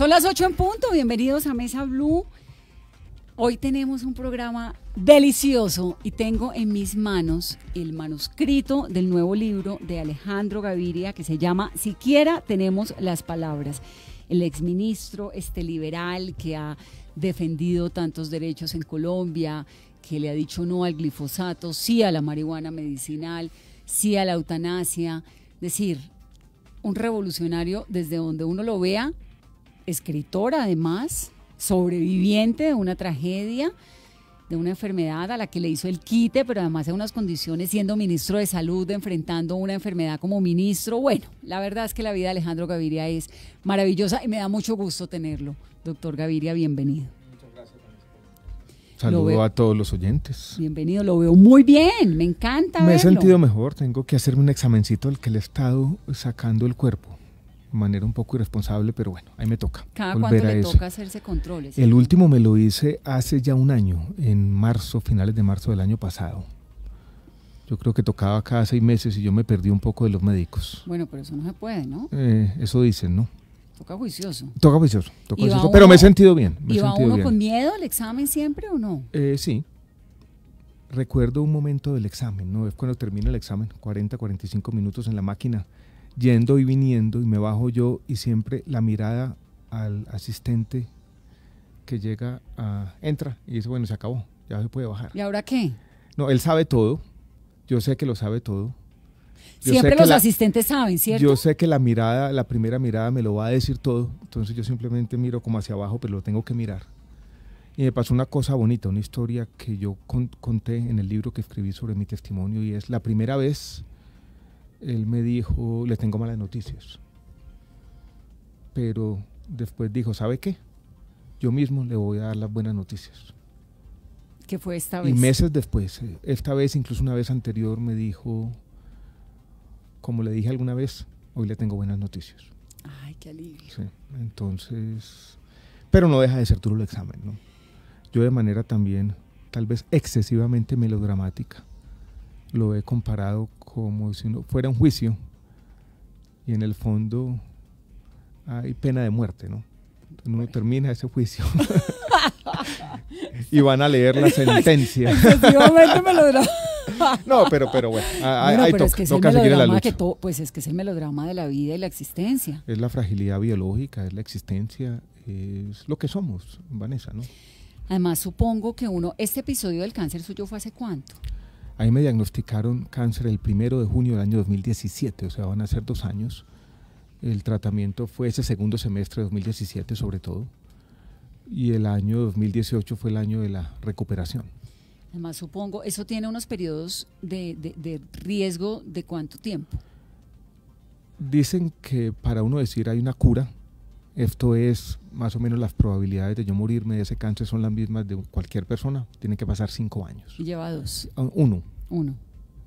Son las ocho en punto. Bienvenidos a Mesa Blue. Hoy tenemos un programa delicioso y tengo en mis manos el manuscrito del nuevo libro de Alejandro Gaviria que se llama Siquiera tenemos las palabras. El exministro este liberal que ha defendido tantos derechos en Colombia, que le ha dicho no al glifosato, sí a la marihuana medicinal, sí a la eutanasia, decir, un revolucionario desde donde uno lo vea escritora además, sobreviviente de una tragedia, de una enfermedad a la que le hizo el quite, pero además en unas condiciones siendo ministro de salud, enfrentando una enfermedad como ministro. Bueno, la verdad es que la vida de Alejandro Gaviria es maravillosa y me da mucho gusto tenerlo. Doctor Gaviria, bienvenido. Muchas gracias. Saludo a todos los oyentes. Bienvenido, lo veo muy bien, me encanta. Me he sentido mejor, tengo que hacerme un examencito al que le he estado sacando el cuerpo manera un poco irresponsable, pero bueno, ahí me toca. ¿Cada cuánto le toca hacerse controles? El último me lo hice hace ya un año, en marzo, finales de marzo del año pasado. Yo creo que tocaba cada seis meses y yo me perdí un poco de los médicos. Bueno, pero eso no se puede, ¿no? Eh, eso dicen, ¿no? Toca juicioso. Toca juicioso, toca pero me he sentido bien. Me ¿Iba sentido uno con miedo al examen siempre o no? Eh, sí. Recuerdo un momento del examen, ¿no? Es cuando termina el examen, 40, 45 minutos en la máquina yendo y viniendo y me bajo yo y siempre la mirada al asistente que llega a, entra y dice, bueno, se acabó, ya se puede bajar. ¿Y ahora qué? No, él sabe todo, yo sé que lo sabe todo. siempre los asistentes saben, ¿cierto? Yo sé que la mirada, la primera mirada me lo va a decir todo, entonces yo simplemente miro como hacia abajo, pero lo tengo que mirar. Y me pasó una cosa bonita, una historia que yo conté en el libro que escribí sobre mi testimonio y es la primera vez él me dijo, le tengo malas noticias. Pero después dijo, ¿sabe qué? Yo mismo le voy a dar las buenas noticias. ¿Qué fue esta vez? Y meses después, eh, esta vez, incluso una vez anterior, me dijo, como le dije alguna vez, hoy le tengo buenas noticias. Ay, qué alivio. Sí, entonces, pero no deja de ser duro el examen, ¿no? Yo de manera también, tal vez excesivamente melodramática, lo he comparado con como si no fuera un juicio y en el fondo hay pena de muerte, ¿no? No termina ese juicio y van a leer la sentencia. Pues, no, pero, pero bueno, hay, pues es que es el melodrama de la vida y la existencia. Es la fragilidad biológica, es la existencia, es lo que somos, Vanessa, ¿no? Además, supongo que uno, este episodio del cáncer suyo fue hace cuánto? Ahí me diagnosticaron cáncer el primero de junio del año 2017, o sea, van a ser dos años. El tratamiento fue ese segundo semestre de 2017 sobre todo. Y el año 2018 fue el año de la recuperación. Además, supongo, eso tiene unos periodos de riesgo de cuánto tiempo. Dicen que para uno decir hay una cura, esto es más o menos las probabilidades de yo morirme de ese cáncer son las mismas de cualquier persona. Tiene que pasar cinco años. lleva dos? Ah, uno. Uno.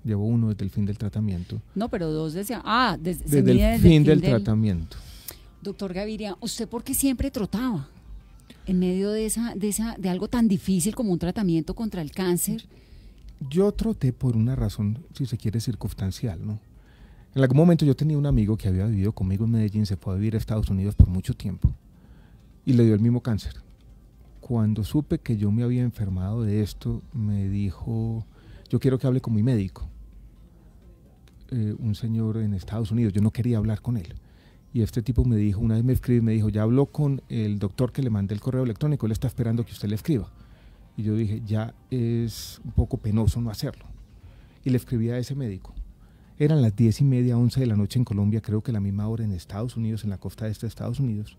Llevo uno desde el fin del tratamiento. No, pero dos decía. Ah, desde, el fin del, tratamiento. Doctor Gaviria, ¿usted por qué siempre trotaba? En medio de, esa, de, esa, de algo tan difícil como un tratamiento contra el cáncer. Yo troté por una razón, si se quiere, circunstancial, ¿no? En algún momento yo tenía un amigo que había vivido conmigo en Medellín, se fue a vivir a Estados Unidos por mucho tiempo y le dio el mismo cáncer. Cuando supe que yo me había enfermado de esto, me dijo, yo quiero que hable con mi médico. Eh, un señor en Estados Unidos, yo no quería hablar con él. Y este tipo me dijo, una vez me escribió, me dijo, ya habló con el doctor que le mandé el correo electrónico, él está esperando que usted le escriba. Y yo dije, ya es un poco penoso no hacerlo. Y le escribí a ese médico eran las diez y media, once de la noche en Colombia, creo que la misma hora en Estados Unidos, en la costa este de Estados Unidos.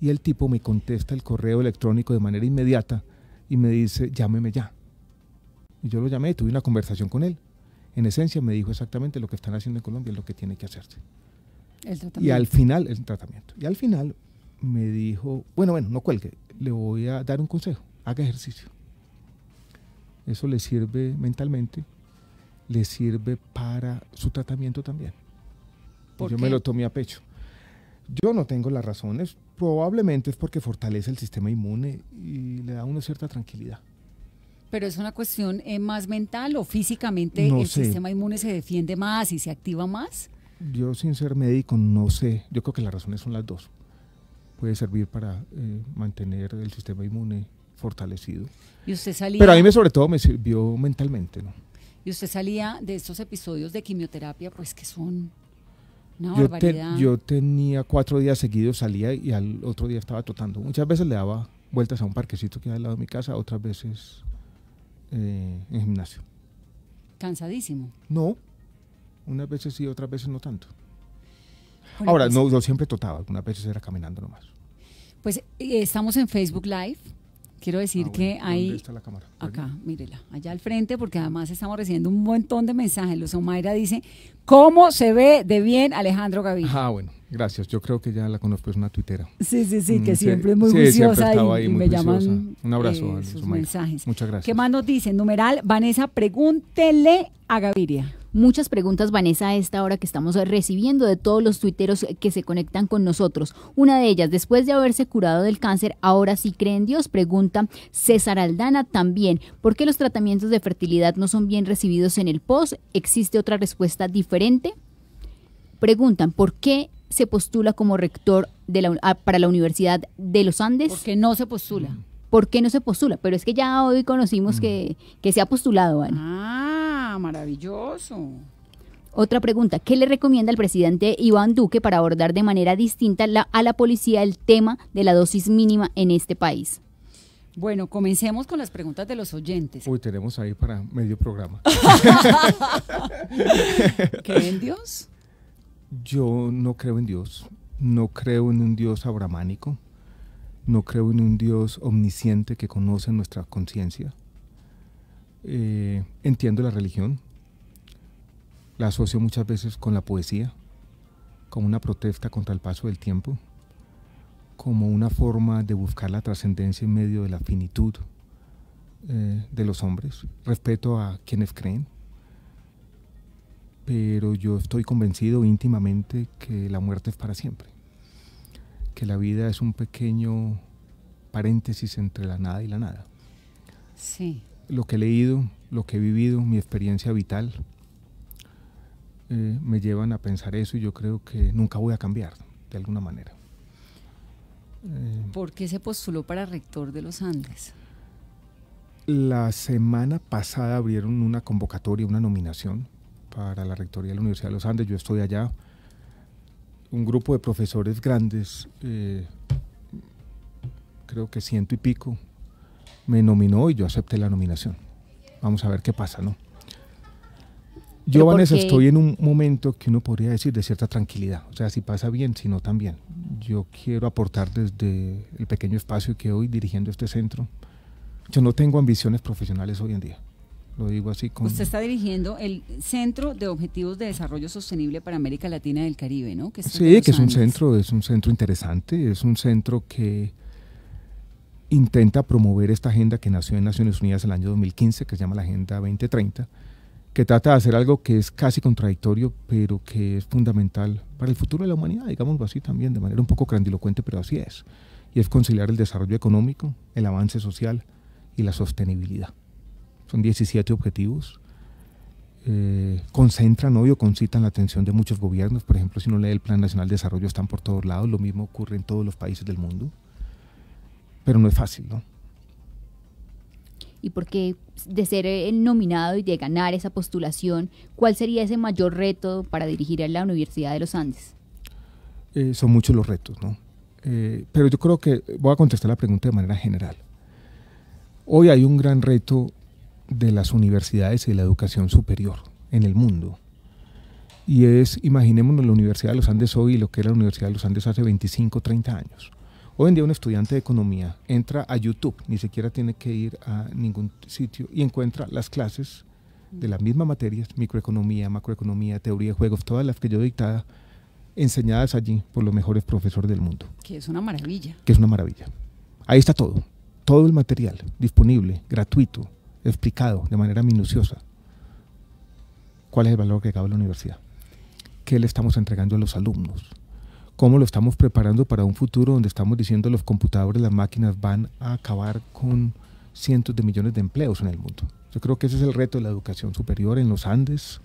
Y el tipo me contesta el correo electrónico de manera inmediata y me dice, llámeme ya. Y yo lo llamé y tuve una conversación con él. En esencia me dijo exactamente lo que están haciendo en Colombia, lo que tiene que hacerse. Y al final, el tratamiento. Y al final me dijo, bueno, bueno, no cuelgue, le voy a dar un consejo, haga ejercicio. Eso le sirve mentalmente, le sirve para su tratamiento también. yo me lo tomé a pecho. Yo no tengo las razones, probablemente es porque fortalece el sistema inmune y le da una cierta tranquilidad. Pero es una cuestión eh, más mental o físicamente el sistema inmune se defiende más y se activa más. Yo sin ser médico no sé, yo creo que las razones son las dos. Puede servir para eh, mantener el sistema inmune fortalecido. Pero a mí me, sobre todo me sirvió mentalmente, ¿no? y usted salía de estos episodios de quimioterapia, pues que son una yo barbaridad. yo tenía cuatro días seguidos, salía y al otro día estaba totando. Muchas veces le daba vueltas a un parquecito que hay al lado de mi casa, otras veces eh, en gimnasio. ¿Cansadísimo? No, unas veces sí, otras veces no tanto. Ahora, pues no, yo siempre totaba, algunas veces era caminando nomás. Pues eh, estamos en Facebook Live. Quiero decir ah, que ahí. Acá, mírela, allá al frente, porque además estamos recibiendo un montón de mensajes. Los Omaira dice: ¿Cómo se ve de bien Alejandro Gaviria? Ah, bueno, gracias. Yo creo que ya la conozco, es una tuitera. Sí, sí, sí, que mm, siempre es muy sí, y, me Un abrazo eh, a los Muchas gracias. ¿Qué más nos dice? Numeral, Vanessa, pregúntele a Gaviria. Muchas preguntas, Vanessa, a esta hora que estamos recibiendo de todos los tuiteros que se conectan con nosotros. Una de ellas, después de haberse curado del cáncer, ahora sí cree en Dios, pregunta César Aldana también. ¿Por qué los tratamientos de fertilidad no son bien recibidos en el post? ¿Existe otra respuesta diferente? Preguntan, ¿por qué se postula como rector ah, para la Universidad de los Andes? Porque no se postula. ¿Por qué no se postula? Pero es que ya hoy conocimos mm. que, que, se ha postulado, Ana. Ah, maravilloso. Otra pregunta, ¿qué le recomienda el presidente Iván Duque para abordar de manera distinta a la policía el tema de la dosis mínima en este país? Bueno, comencemos con las preguntas de los oyentes. Hoy tenemos ahí para medio programa. ¿Cree en Dios? Yo no creo en Dios. No creo en un Dios abramánico. No creo en un Dios omnisciente que conoce nuestra conciencia. Eh, entiendo la religión, la asocio muchas veces con la poesía, como una protesta contra el paso del tiempo, como una forma de buscar la trascendencia en medio de la finitud eh, de los hombres, respeto a quienes creen, pero yo estoy convencido íntimamente que la muerte es para siempre, que la vida es un pequeño paréntesis entre la nada y la nada. Sí lo que he leído, lo que he vivido, mi experiencia vital, eh, me llevan a pensar eso y yo creo que nunca voy a cambiar de alguna manera. Eh, ¿Por qué se postuló para rector de los Andes? La semana pasada abrieron una convocatoria, una nominación para la rectoría de la Universidad de los Andes. Yo estoy allá. Un grupo de profesores grandes, eh, creo que ciento y pico, me nominó y yo acepté la nominación. Vamos a ver qué pasa, ¿no? Yo, Vanessa, estoy en un momento que uno podría decir de cierta tranquilidad. O sea, si pasa bien, si no también. Yo quiero aportar desde el pequeño espacio que hoy dirigiendo este centro. Yo no tengo ambiciones profesionales hoy en día. Lo digo así como. Usted está dirigiendo el Centro de Objetivos de Desarrollo Sostenible para América Latina y el Caribe, ¿no? Que sí, que es un centro, es un centro interesante, es un centro que intenta promover esta agenda que nació en Naciones Unidas el año 2015, que se llama la Agenda 2030, que trata de hacer algo que es casi contradictorio, pero que es fundamental para el futuro de la humanidad, digámoslo así también, de manera un poco grandilocuente, pero así es. Y es conciliar el desarrollo económico, el avance social y la sostenibilidad. Son 17 objetivos. Eh, concentran hoy concitan la atención de muchos gobiernos. Por ejemplo, si uno lee el Plan Nacional de Desarrollo, están por todos lados. Lo mismo ocurre en todos los países del mundo pero no es fácil, ¿no? Y qué de ser eh, el nominado y de ganar esa postulación, ¿cuál sería ese mayor reto para dirigir a la Universidad de los Andes? Eh, son muchos los retos, ¿no? Eh, pero yo creo que voy a contestar la pregunta de manera general. Hoy hay un gran reto de las universidades y de la educación superior en el mundo. Y es, imaginémonos la Universidad de los Andes hoy y lo que era la Universidad de los Andes hace 25, 30 años. Hoy en día un estudiante de economía entra a YouTube, ni siquiera tiene que ir a ningún sitio y encuentra las clases de las mismas materias, microeconomía, macroeconomía, teoría de juegos, todas las que yo dictaba, enseñadas allí por los mejores profesores del mundo. Que es una maravilla. Que es una maravilla. Ahí está todo, todo el material disponible, gratuito, explicado de manera minuciosa. ¿Cuál es el valor que acaba la universidad? ¿Qué le estamos entregando a los alumnos? cómo lo estamos preparando para un futuro donde estamos diciendo los computadores, las máquinas van a acabar con cientos de millones de empleos en el mundo. Yo creo que ese es el reto de la educación superior en los Andes,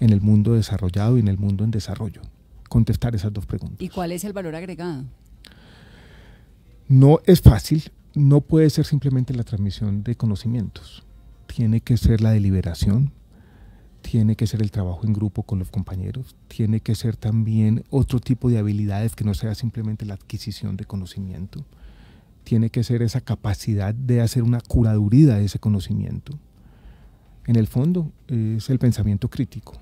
en el mundo desarrollado y en el mundo en desarrollo. Contestar esas dos preguntas. ¿Y cuál es el valor agregado? No es fácil, no puede ser simplemente la transmisión de conocimientos. Tiene que ser la deliberación, tiene que ser el trabajo en grupo con los compañeros, tiene que ser también otro tipo de habilidades que no sea simplemente la adquisición de conocimiento, tiene que ser esa capacidad de hacer una curaduría de ese conocimiento. En el fondo es el pensamiento crítico.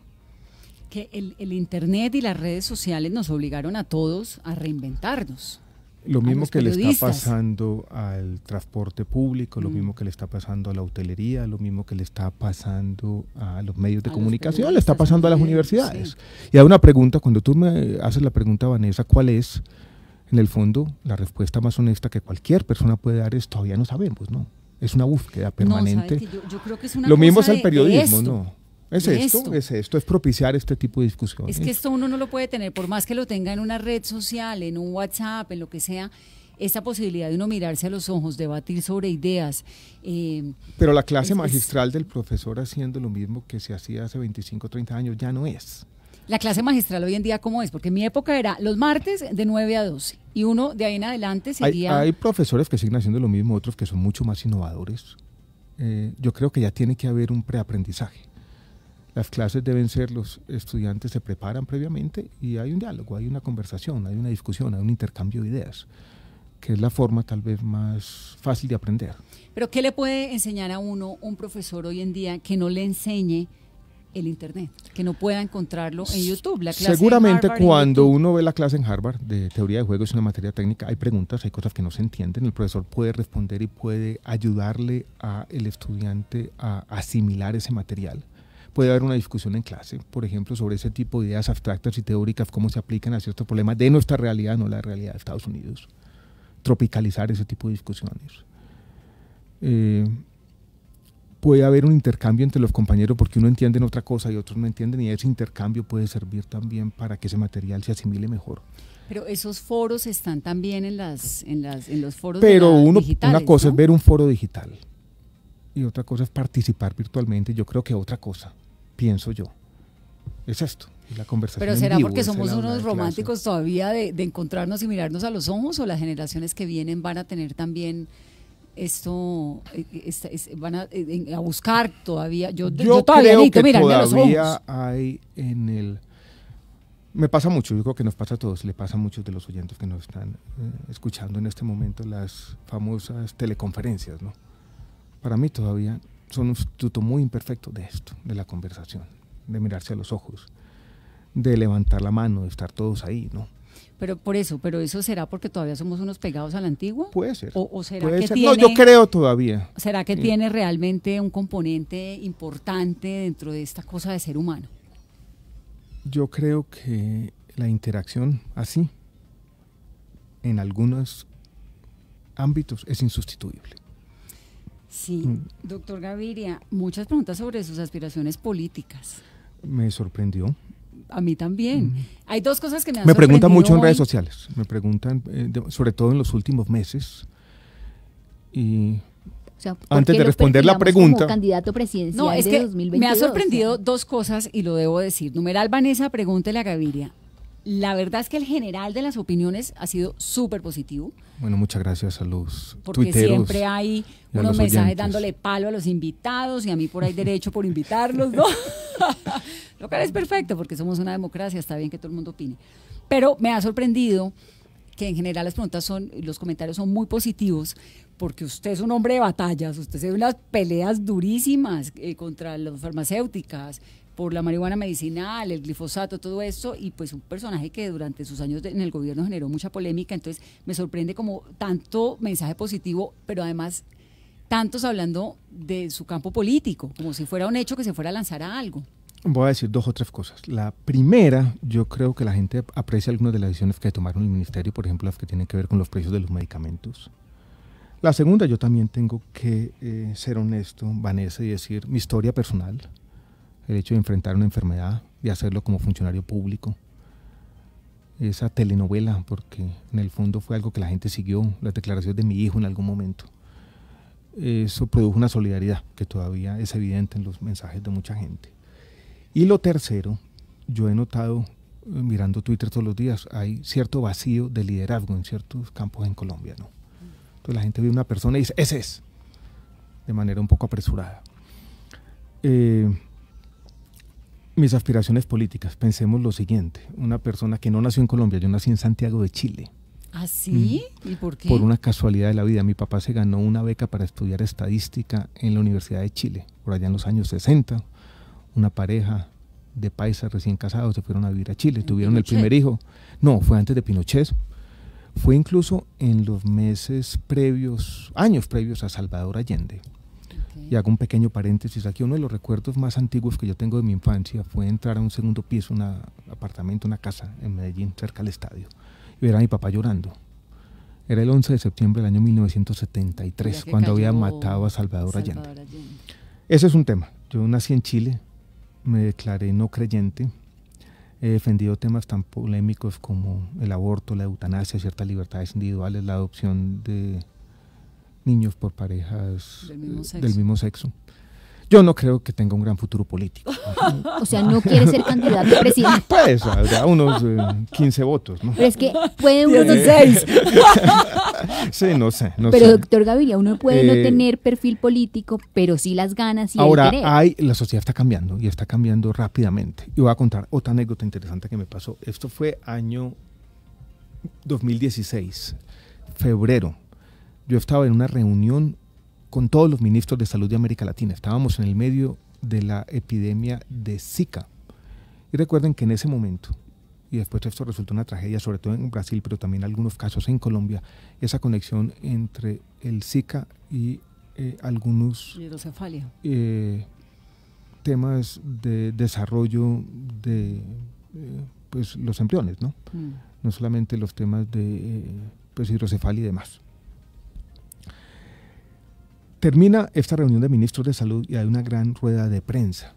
Que el, el Internet y las redes sociales nos obligaron a todos a reinventarnos lo mismo que le está pasando al transporte público, lo mm. mismo que le está pasando a la hotelería, lo mismo que le está pasando a los medios de comunicación, le está pasando a las universidades. Y hay una pregunta, cuando tú me haces la pregunta, Vanessa, ¿cuál es, en el fondo, la respuesta más honesta que cualquier persona puede dar es todavía no sabemos, ¿no? Es una búsqueda permanente. yo, creo que es una lo mismo es el periodismo, ¿no? Es esto, es esto, es propiciar este tipo de discusiones. Es que esto uno no lo puede tener, por más que lo tenga en una red social, en un WhatsApp, en lo que sea, esta posibilidad de uno mirarse a los ojos, debatir sobre ideas. Eh, Pero la clase magistral del profesor haciendo lo mismo que se hacía hace 25, 30 años ya no es. La clase magistral hoy en día, ¿cómo es? Porque en mi época era los martes de 9 a 12 y uno de ahí en adelante sería... Hay, profesores que siguen haciendo lo mismo, otros que son mucho más innovadores. Eh, yo creo que ya tiene que haber un preaprendizaje. Las clases deben ser, los estudiantes se preparan previamente y hay un diálogo, hay una conversación, hay una discusión, hay un intercambio de ideas, que es la forma tal vez más fácil de aprender. Pero ¿qué le puede enseñar a uno un profesor hoy en día que no le enseñe? el Internet, que no pueda encontrarlo en YouTube. Seguramente cuando uno ve la clase en Harvard de teoría de juegos, en una materia técnica, hay preguntas, hay cosas que no se entienden, el profesor puede responder y puede ayudarle al estudiante a asimilar ese material. Puede haber una discusión en clase, por ejemplo, sobre ese tipo de ideas abstractas y teóricas, cómo se aplican a ciertos problemas de nuestra realidad, no la realidad de Estados Unidos. Tropicalizar ese tipo de discusiones. Eh, puede haber un intercambio entre los compañeros porque uno entienden otra cosa y otros no entienden y ese intercambio puede servir también para que ese material se asimile mejor. Pero esos foros están también en las en las en los foros Pero una cosa es ver un foro digital y otra cosa es participar virtualmente, yo creo que otra cosa pienso yo. Es esto. La conversación Pero será porque somos unos románticos todavía de, encontrarnos y mirarnos a los ojos o las generaciones que vienen van a tener también esto, eh, eh, van eh, a, buscar todavía. Yo, yo, creo que todavía hay en el... Me pasa mucho, yo creo que nos pasa a todos, le pasa a muchos de los oyentes que nos están escuchando en este momento las famosas teleconferencias, ¿no? Para mí todavía son un sustituto muy imperfecto de esto, de la conversación, de mirarse a los ojos, de levantar la mano, de estar todos ahí, ¿no? Pero por eso, pero eso será porque todavía somos unos pegados a la antigua. Puede ser. O, será que no, yo creo todavía. ¿Será que eh. tiene realmente un componente importante dentro de esta cosa de ser humano? Yo creo que la interacción así, en algunos ámbitos, es insustituible. Sí, mm. doctor Gaviria, muchas preguntas sobre sus aspiraciones políticas. Me sorprendió. A mí también. Mm. Hay dos cosas que me han Me preguntan mucho en redes sociales, me preguntan, eh, sobre todo en los últimos meses. Y antes de responder la pregunta. candidato presidencial no, es que Me ha sorprendido dos cosas y lo debo decir. Numeral Vanessa, pregúntele a Gaviria. La verdad es que el general de las opiniones ha sido súper positivo. Bueno, muchas gracias a los Porque siempre hay unos mensajes dándole palo a los invitados y a mí por ahí derecho por invitarlos, ¿no? Lo cual es perfecto porque somos una democracia, está bien que todo el mundo opine. Pero me ha sorprendido que en general las preguntas son, los comentarios son muy positivos, porque usted es un hombre de batallas, usted se ve unas peleas durísimas eh, contra las farmacéuticas, por la marihuana medicinal, el glifosato, todo eso, y pues un personaje que durante sus años en el gobierno generó mucha polémica, entonces me sorprende como tanto mensaje positivo, pero además tantos hablando de su campo político, como si fuera un hecho que se fuera a lanzar a algo. Voy a decir dos o tres cosas. La primera, yo creo que la gente aprecia algunas de las decisiones que tomaron el ministerio, por ejemplo, las que tienen que ver con los precios de los medicamentos. La segunda, yo también tengo que eh, ser honesto, Vanessa, y decir mi historia personal el hecho de enfrentar una enfermedad, y hacerlo como funcionario público. Esa telenovela, porque en el fondo fue algo que la gente siguió, las declaraciones de mi hijo en algún momento. Eso produjo una solidaridad que todavía es evidente en los mensajes de mucha gente. Y lo tercero, yo he notado, eh, mirando Twitter todos los días, hay cierto vacío de liderazgo en ciertos campos en Colombia, ¿no? Entonces la gente ve una persona y dice, ese es, de manera un poco apresurada. Eh, mis aspiraciones políticas, pensemos lo siguiente, una persona que no nació en Colombia, yo nací en Santiago de Chile. ¿Así? ¿Ah, mm. ¿Y por qué? Por una casualidad de la vida, mi papá se ganó una beca para estudiar estadística en la Universidad de Chile, por allá en los años 60. Una pareja de paisas recién casados se fueron a vivir a Chile, tuvieron el primer hijo. No, fue antes de Pinochet. Fue incluso en los meses previos, años previos a Salvador Allende. Y hago un pequeño paréntesis aquí. Uno de los recuerdos más antiguos que yo tengo de mi infancia fue entrar a un segundo piso, un apartamento, una casa en Medellín, cerca del estadio, y ver a mi papá llorando. Era el 11 de septiembre del año 1973, cuando había matado a Salvador, Allende. Allende. Ese es un tema. Yo nací en Chile, me declaré no creyente, he defendido temas tan polémicos como el aborto, la eutanasia, ciertas libertades individuales, la adopción de niños por parejas del eh, mismo sexo. Yo no creo que tenga un gran futuro político. O sea, no quiere ser candidato a presidente. Pues, habrá unos 15 eh, votos, ¿no? Pero es que puede uno... 6. sí, no sé, Pero, doctor Gaviria, uno puede no eh, tener perfil político, pero sí las ganas y Ahora, el hay, la sociedad está cambiando y está cambiando rápidamente. Y voy a contar otra anécdota interesante que me pasó. Esto fue año 2016, febrero yo estaba en una reunión con todos los ministros de salud de América Latina. Estábamos en el medio de la epidemia de Zika. Y recuerden que en ese momento, y después esto resultó una tragedia, sobre todo en Brasil, pero también algunos casos en Colombia, esa conexión entre el Zika y eh, algunos eh, temas de desarrollo de eh, pues los embriones, ¿no? Mm. No solamente los temas de pues hidrocefalia y demás. Termina esta reunión de ministros de salud y hay una gran rueda de prensa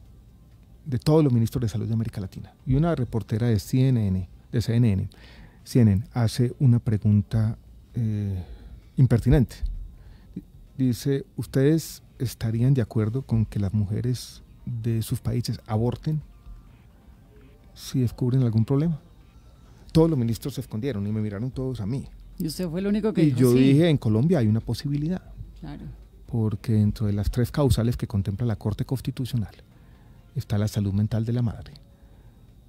de todos los ministros de salud de América Latina. Y una reportera de CNN, de CNN, CNN hace una pregunta eh, impertinente. Dice, ¿ustedes estarían de acuerdo con que las mujeres de sus países aborten si descubren algún problema? Todos los ministros se escondieron y me miraron todos a mí. Y usted fue el único que... yo dije, en Colombia hay una posibilidad. Claro porque dentro de las tres causales que contempla la Corte Constitucional está la salud mental de la madre.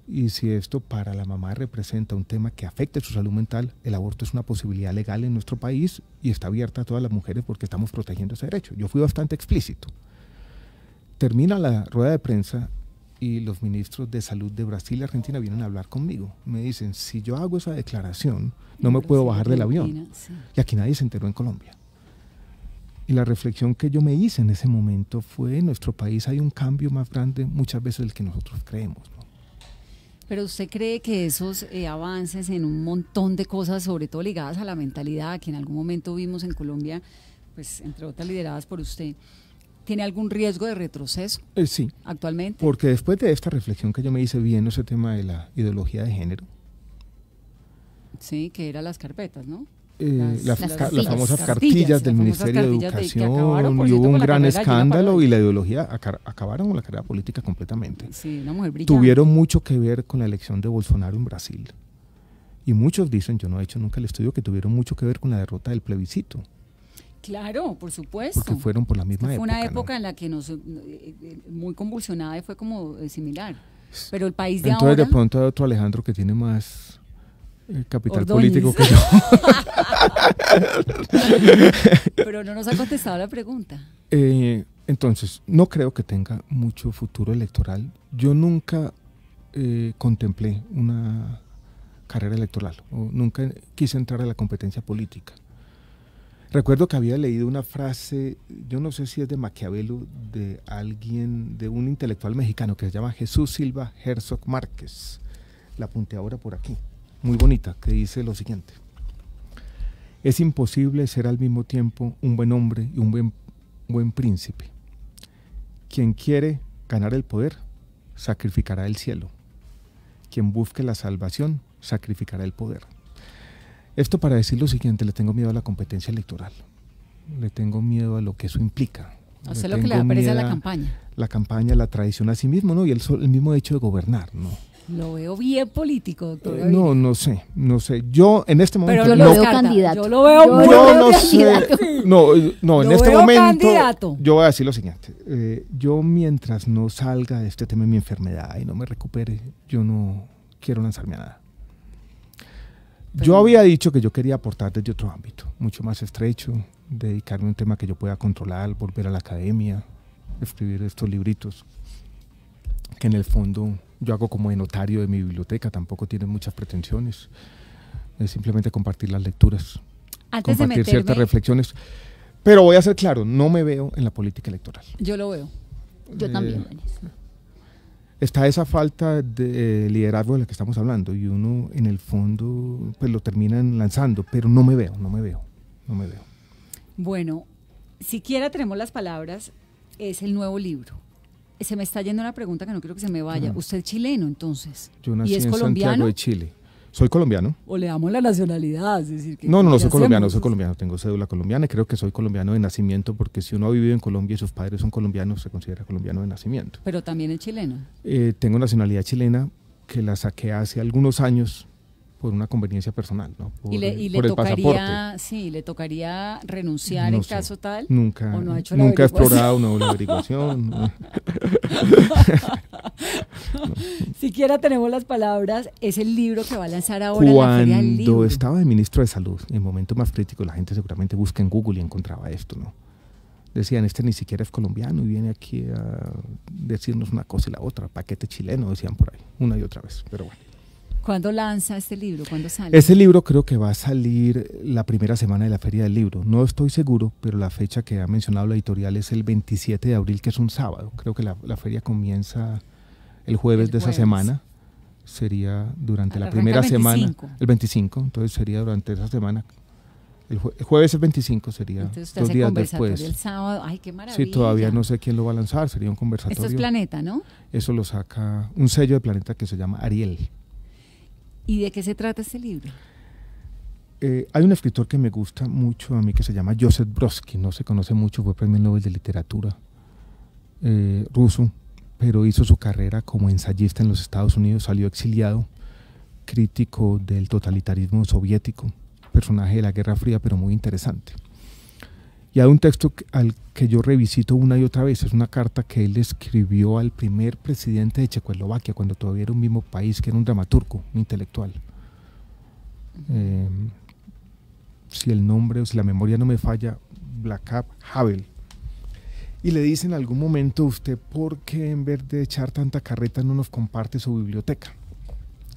Y si esto para la mamá representa un tema que afecte su salud mental, el aborto es una posibilidad legal en nuestro país y está abierta a todas las mujeres porque estamos protegiendo ese derecho. Yo fui bastante explícito. Termina la rueda de prensa y los ministros de salud de Brasil y Argentina vienen a hablar conmigo. Me dicen, si yo hago esa declaración, no me puedo bajar del avión. Y aquí nadie se enteró en Colombia. Y la reflexión que yo me hice en ese momento fue, en nuestro país hay un cambio más grande muchas veces del que nosotros creemos. ¿no? Pero usted cree que esos eh, avances en un montón de cosas, sobre todo ligadas a la mentalidad, que en algún momento vimos en Colombia, pues entre otras lideradas por usted, ¿tiene algún riesgo de retroceso? Eh, sí. Actualmente. Porque después de esta reflexión que yo me hice viendo ese tema de la ideología de género. Sí, que era las carpetas, ¿no? Eh, las, las, famosas cartillas, del Ministerio de Educación y hubo un gran escándalo y la ideología acabaron con la carrera política completamente. Tuvieron mucho que ver con la elección de Bolsonaro en Brasil. Y muchos dicen, yo no he hecho nunca el estudio, que tuvieron mucho que ver con la derrota del plebiscito. Claro, por supuesto Porque fueron por la misma época. Fue una época, en la que nos eh, eh, muy convulsionada y fue como similar. Pero el país de Entonces, de pronto hay otro Alejandro que tiene más eh, capital político que yo. Pero no nos ha contestado la pregunta. Eh, entonces, no creo que tenga mucho futuro electoral. Yo nunca eh, contemplé una carrera electoral, nunca quise entrar a la competencia política. Recuerdo que había leído una frase, yo no sé si es de Maquiavelo, de alguien, de un intelectual mexicano que se llama Jesús Silva Herzog Márquez. La apunté ahora por aquí muy bonita que dice lo siguiente. Es imposible ser al mismo tiempo un buen hombre y un buen, buen príncipe. Quien quiere ganar el poder, sacrificará el cielo. Quien busque la salvación, sacrificará el poder. Esto para decir lo siguiente, le tengo miedo a la competencia electoral. Le tengo miedo a lo que eso implica. O sea, lo que le aparece a la campaña. La campaña, la tradición a sí mismo, ¿no? Y el, el mismo hecho de gobernar, ¿no? Lo veo bien político, doctor. Eh, no, no sé, no sé. Yo en este momento. Pero candidato. Yo lo veo yo no Sé, no, eh, no, en este momento. Yo voy a decir lo siguiente. Eh, yo mientras no salga de este tema de mi enfermedad y no me recupere, yo no quiero lanzarme a nada. yo había dicho que yo quería aportar desde otro ámbito, mucho más estrecho, dedicarme a un tema que yo pueda controlar, volver a la academia, escribir estos libritos que en el fondo yo hago como de notario de mi biblioteca, tampoco tiene muchas pretensiones. Es simplemente compartir las lecturas, compartir ciertas reflexiones. Pero voy a ser claro, no me veo en la política electoral. Yo lo veo. Yo eh, también. Está esa falta de eh, liderazgo de la que estamos hablando y uno en el fondo pues lo terminan lanzando, pero no me veo, no me veo, no me veo. Bueno, siquiera tenemos las palabras, es el nuevo libro se me está yendo una pregunta que no quiero que se me vaya. Usted es chileno, entonces. Yo nací en Santiago de Chile. Soy colombiano. O le damos la nacionalidad, No, no, no, soy colombiano, soy colombiano, tengo cédula colombiana y creo que soy colombiano de nacimiento porque si uno ha vivido en Colombia y sus padres son colombianos, se considera colombiano de nacimiento. Pero también es chileno. Eh, tengo nacionalidad chilena que la saqué hace algunos años por una conveniencia personal, ¿no? Por, y le, le tocaría, renunciar en caso tal. Nunca, ha nunca explorado una, averiguación. Siquiera tenemos las palabras. Es el libro que va a lanzar ahora. Cuando estaba de ministro de salud, en el momento más crítico, la gente seguramente busca en Google y encontraba esto, ¿no? Decían, este ni siquiera es colombiano y viene aquí a decirnos una cosa y la otra, paquete chileno, decían por ahí, una y otra vez, pero bueno. ¿Cuándo lanza este libro? ¿Cuándo sale? Este libro creo que va a salir la primera semana de la Feria del Libro. No estoy seguro, pero la fecha que ha mencionado la editorial es el 27 de abril, que es un sábado. Creo que la, feria comienza el jueves de esa semana. Sería durante ah, la primera semana. El 25, entonces sería durante esa semana. El, jueves el 25 sería entonces usted dos días después. El sábado, ay, qué maravilla. Sí, todavía no sé quién lo va a lanzar, sería un conversatorio. Esto es Planeta, ¿no? Eso lo saca un sello de Planeta que se llama Ariel. ¿Y de qué se trata este libro? Eh, hay un escritor que me gusta mucho a mí que se llama Joseph Brodsky, no se conoce mucho, fue premio Nobel de Literatura eh, ruso, pero hizo su carrera como ensayista en los Estados Unidos, salió exiliado, crítico del totalitarismo soviético, personaje de la Guerra Fría, pero muy interesante. Y hay un texto al que yo revisito una y otra vez, es una carta que él escribió al primer presidente de Checoslovaquia, cuando todavía era un mismo país, que era un dramaturgo, un intelectual. Em, si el nombre o si la memoria no me falla, Black Havel. Y le dice en algún momento, usted, ¿por qué en vez de echar tanta carreta no nos comparte su biblioteca?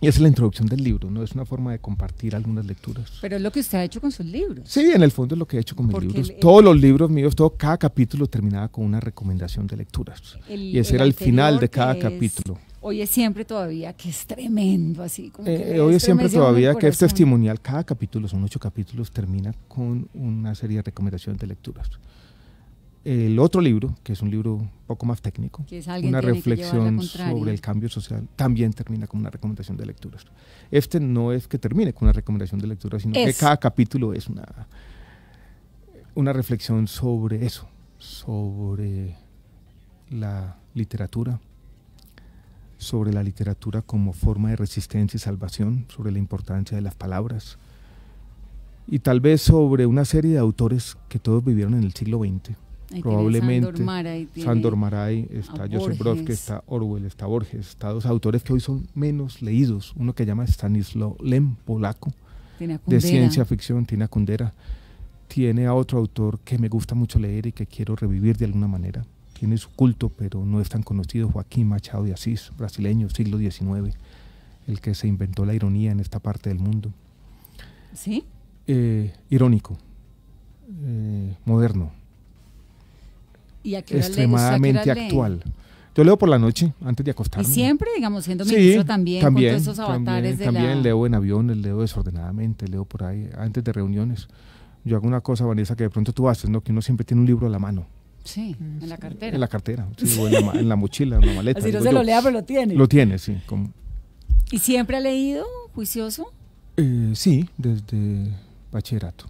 Y esa es la introducción del libro, ¿no? Es una forma de compartir algunas lecturas. Pero es lo que usted ha hecho con sus libros. Sí, en el fondo es lo que he hecho con mis libros. Todos los libros míos, todo, cada capítulo terminaba con una recomendación de lecturas. y ese era el final de cada capítulo. Hoy es siempre todavía que es tremendo, así eh, eh, Hoy es siempre todavía que es testimonial. Cada capítulo, son ocho capítulos, termina con una serie de recomendaciones de lecturas el otro libro, que es un libro un poco más técnico, una reflexión sobre el cambio social, también termina con una recomendación de lecturas. Este no es que termine con una recomendación de lectura, sino que cada capítulo es una, una reflexión sobre eso, sobre la literatura, sobre la literatura como forma de resistencia y salvación, sobre la importancia de las palabras, y tal vez sobre una serie de autores que todos vivieron en el siglo XX probablemente. Sandor Maray. está Joseph Brodsky, está Orwell, está Borges, está dos autores que hoy son menos leídos. Uno que llama Stanislaw Lem, polaco, de ciencia ficción, Tina Kundera. Tiene a otro autor que me gusta mucho leer y que quiero revivir de alguna manera. Tiene su culto, pero no es tan conocido, Joaquín Machado de Asís, brasileño, siglo XIX, el que se inventó la ironía en esta parte del mundo. ¿Sí? Eh, irónico, eh, moderno extremadamente actual. Yo leo por la noche, antes de acostarme. Y siempre, digamos, siendo ministro también, también, con todos esos avatares también, de leo en aviones, leo desordenadamente, leo por ahí, antes de reuniones. Yo hago una cosa, Vanessa, que de pronto tú haces, ¿no? Que uno siempre tiene un libro a la mano. Sí, en la cartera. En la cartera, en, la, mochila, en la maleta. Así no se lo lea, pero lo tiene. Lo tiene, sí. ¿Y siempre ha leído, juicioso? Eh, sí, desde bachillerato.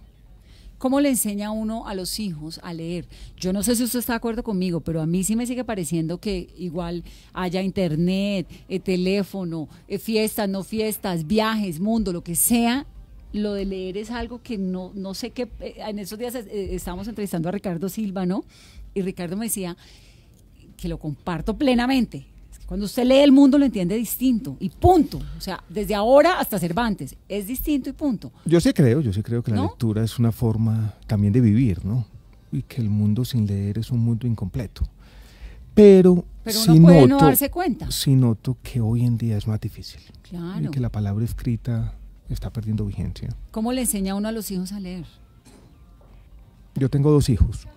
¿Cómo le enseña uno a los hijos a leer? Yo no sé si usted está de acuerdo conmigo, pero a mí sí me sigue pareciendo que igual haya internet, eh, teléfono, eh, fiestas, no fiestas, viajes, mundo, lo que sea, lo de leer es algo que no, no sé qué. Eh, en esos días estábamos entrevistando a Ricardo Silva, ¿no? Y Ricardo me decía que lo comparto plenamente. Cuando usted lee el mundo lo entiende distinto y punto. O sea, desde ahora hasta Cervantes, es distinto y punto. Yo sí creo, yo sí creo que la lectura es una forma también de vivir, ¿no? Y que el mundo sin leer es un mundo incompleto. Pero, Pero uno no darse cuenta. Sí noto que hoy en día es más difícil. Claro. Y que la palabra escrita está perdiendo vigencia. ¿Cómo le enseña uno a los hijos a leer? Yo tengo dos hijos.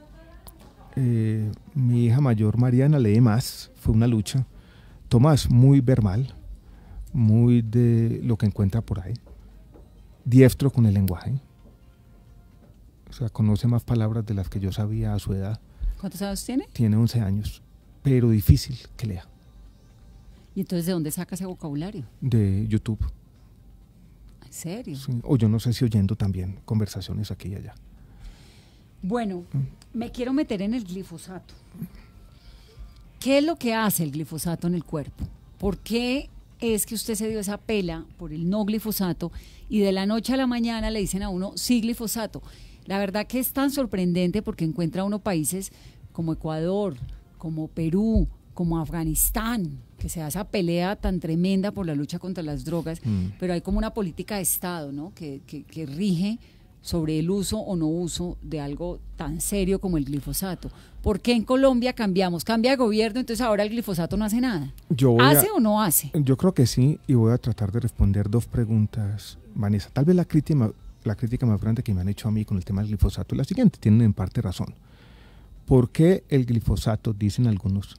Eh, mi hija mayor, Mariana, lee más. Fue una lucha Tomás, muy verbal, muy de lo que encuentra por ahí, diestro con el lenguaje. O sea, conoce más palabras de las que yo sabía a su edad. ¿Cuántos años tiene? Tiene 11 años, pero difícil que lea. ¿Y entonces de dónde saca ese vocabulario? De YouTube. Ah, ¿En serio? o yo no sé si oyendo también conversaciones aquí y allá. Bueno, mm. me quiero meter en el glifosato. ¿Qué es lo que hace el glifosato en el cuerpo? ¿Por qué es que usted se dio esa pela por el no glifosato y de la noche a la mañana le dicen a uno sí glifosato? La verdad que es tan sorprendente porque encuentra uno países como Ecuador, como Perú, como Afganistán, que se da esa pelea tan tremenda por la lucha contra las drogas, mm. pero hay como una política de Estado, ¿no? que, que, que rige sobre el uso o no uso de algo tan serio como el glifosato. ¿Por qué en Colombia cambiamos? Cambia de gobierno, entonces ahora el glifosato no hace nada. ¿Hace o no hace? Yo creo que sí, y voy a tratar de responder dos preguntas, Vanessa. Tal vez la crítica, la crítica más grande que me han hecho a mí con el tema del glifosato es la siguiente, tienen en parte razón. ¿Por qué el glifosato, dicen algunos,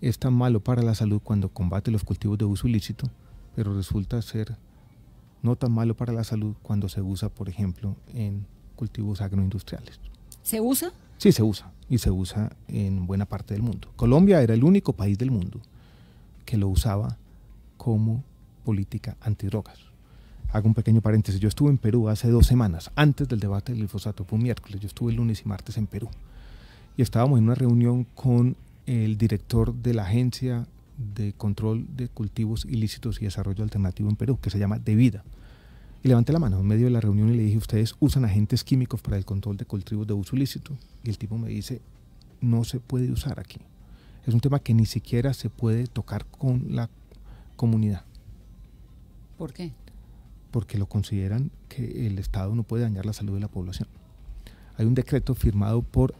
es tan malo para la salud cuando combate los cultivos de uso ilícito, pero resulta ser no tan malo para la salud cuando se usa, por ejemplo, en cultivos agroindustriales. ¿Se usa? Sí, se usa y se usa en buena parte del mundo. Colombia era el único país del mundo que lo usaba como política antidrogas. Hago un pequeño paréntesis. Yo estuve en Perú hace dos semanas, antes del debate del glifosato. Fue miércoles. Yo estuve el lunes y martes en Perú. Y estábamos en una reunión con el director de la Agencia de control de cultivos ilícitos y desarrollo alternativo en Perú, que se llama Vida, Y levanté la mano en medio de la reunión y le dije, ustedes usan agentes químicos para el control de cultivos de uso ilícito. Y el tipo me dice, no se puede usar aquí. Es un tema que ni siquiera se puede tocar con la comunidad. ¿Por qué? Porque lo consideran que el Estado no puede dañar la salud de la población. Hay un decreto firmado por,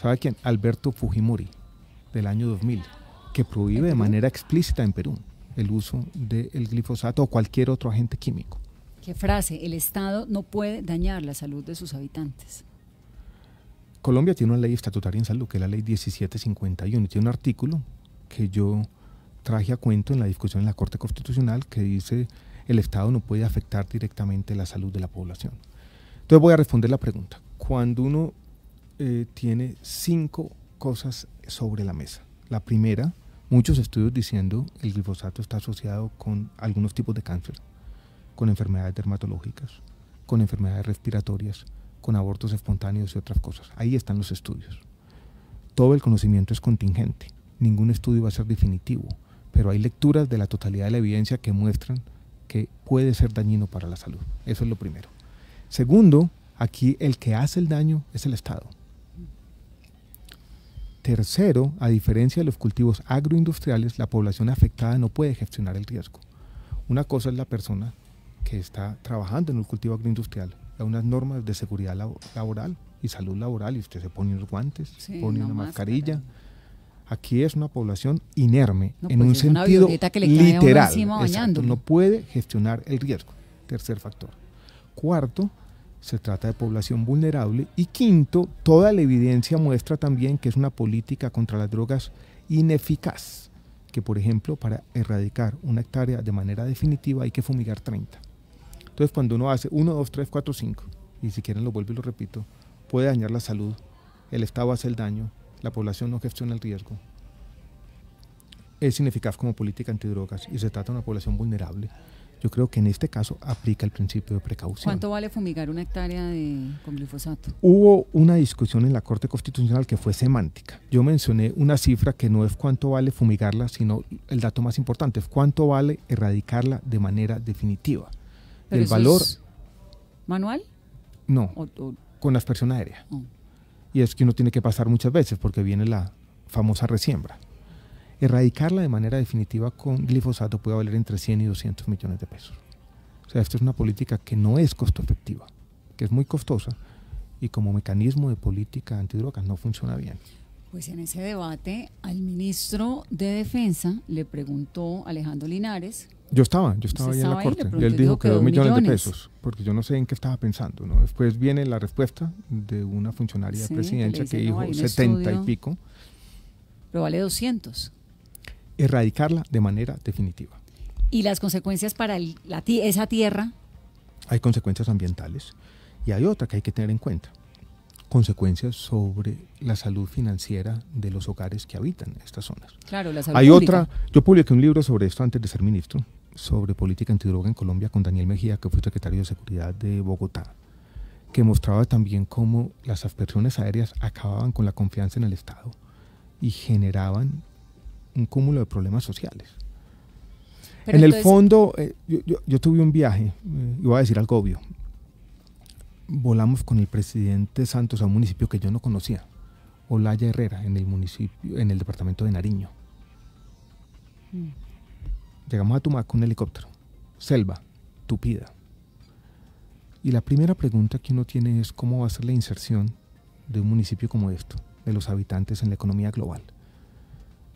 ¿sabe quién? Alberto Fujimori, del año 2000, que prohíbe de manera explícita en Perú el uso del glifosato o cualquier otro agente químico. Qué frase, el Estado no puede dañar la salud de sus habitantes. Colombia tiene una ley estatutaria en salud, que es la ley 1751, y tiene un artículo que yo traje a cuento en la discusión en la Corte Constitucional que dice el Estado no puede afectar directamente la salud de la población. Entonces voy a responder la pregunta. Cuando uno eh, tiene cinco cosas sobre la mesa, la primera muchos estudios diciendo el glifosato está asociado con algunos tipos de cáncer, con enfermedades dermatológicas, con enfermedades respiratorias, con abortos espontáneos y otras cosas. Ahí están los estudios. Todo el conocimiento es contingente, ningún estudio va a ser definitivo, pero hay lecturas de la totalidad de la evidencia que muestran que puede ser dañino para la salud. Eso es lo primero. Segundo, aquí el que hace el daño es el Estado. Tercero, a diferencia de los cultivos agroindustriales, la población afectada no puede gestionar el riesgo. Una cosa es la persona que está trabajando en un cultivo agroindustrial, hay unas normas de seguridad laboral y salud laboral, y usted se pone unos guantes, pone una mascarilla. Aquí es una población inerme, en pues un sentido literal. no puede gestionar el riesgo. Tercer factor. Cuarto, se trata de población vulnerable. Y quinto, toda la evidencia muestra también que es una política contra las drogas ineficaz, que por ejemplo para erradicar una hectárea de manera definitiva hay que fumigar 30. Entonces cuando uno hace 1, 2, 3, 4, 5, y si quieren lo vuelvo y lo repito, puede dañar la salud, el Estado hace el daño, la población no gestiona el riesgo. Es ineficaz como política antidrogas y se trata de una población vulnerable. Yo creo que en este caso aplica el principio de precaución. ¿Cuánto vale fumigar una hectárea con glifosato? Hubo una discusión en la Corte Constitucional que fue semántica. Yo mencioné una cifra que no es cuánto vale fumigarla, sino el dato más importante es cuánto vale erradicarla de manera definitiva. el valor... ¿Manual? No, con la con aérea. Oh. Y es que uno tiene que pasar muchas veces porque viene la famosa resiembra erradicarla de manera definitiva con glifosato puede valer entre 100 y 200 millones de pesos. O sea, esto es una política que no es costo efectiva, que es muy costosa y como mecanismo de política antidroga no funciona bien. Pues en ese debate al ministro de Defensa le preguntó Alejandro Linares. Yo estaba, yo estaba ahí en la corte. Y él dijo que dos millones, de pesos, porque yo no sé en qué estaba pensando. ¿no? Después viene la respuesta de una funcionaria de presidencia que, dijo 70 y pico. Pero vale 200 erradicarla de manera definitiva. ¿Y las consecuencias para la, esa tierra? Hay consecuencias ambientales y hay otra que hay que tener en cuenta. Consecuencias sobre la salud financiera de los hogares que habitan estas zonas. Claro, la Hay otra, yo publiqué un libro sobre esto antes de ser ministro, sobre política antidroga en Colombia con Daniel Mejía, que fue secretario de Seguridad de Bogotá, que mostraba también cómo las aspersiones aéreas acababan con la confianza en el Estado y generaban un cúmulo de problemas sociales. en el fondo, eh, yo, tuve un viaje, eh, iba a decir algo obvio. Volamos con el presidente Santos a un municipio que yo no conocía, Olaya Herrera, en el municipio, en el departamento de Nariño. Mm. Llegamos a Tumaco un helicóptero, selva, tupida. Y la primera pregunta que uno tiene es cómo va a ser la inserción de un municipio como esto, de los habitantes en la economía global.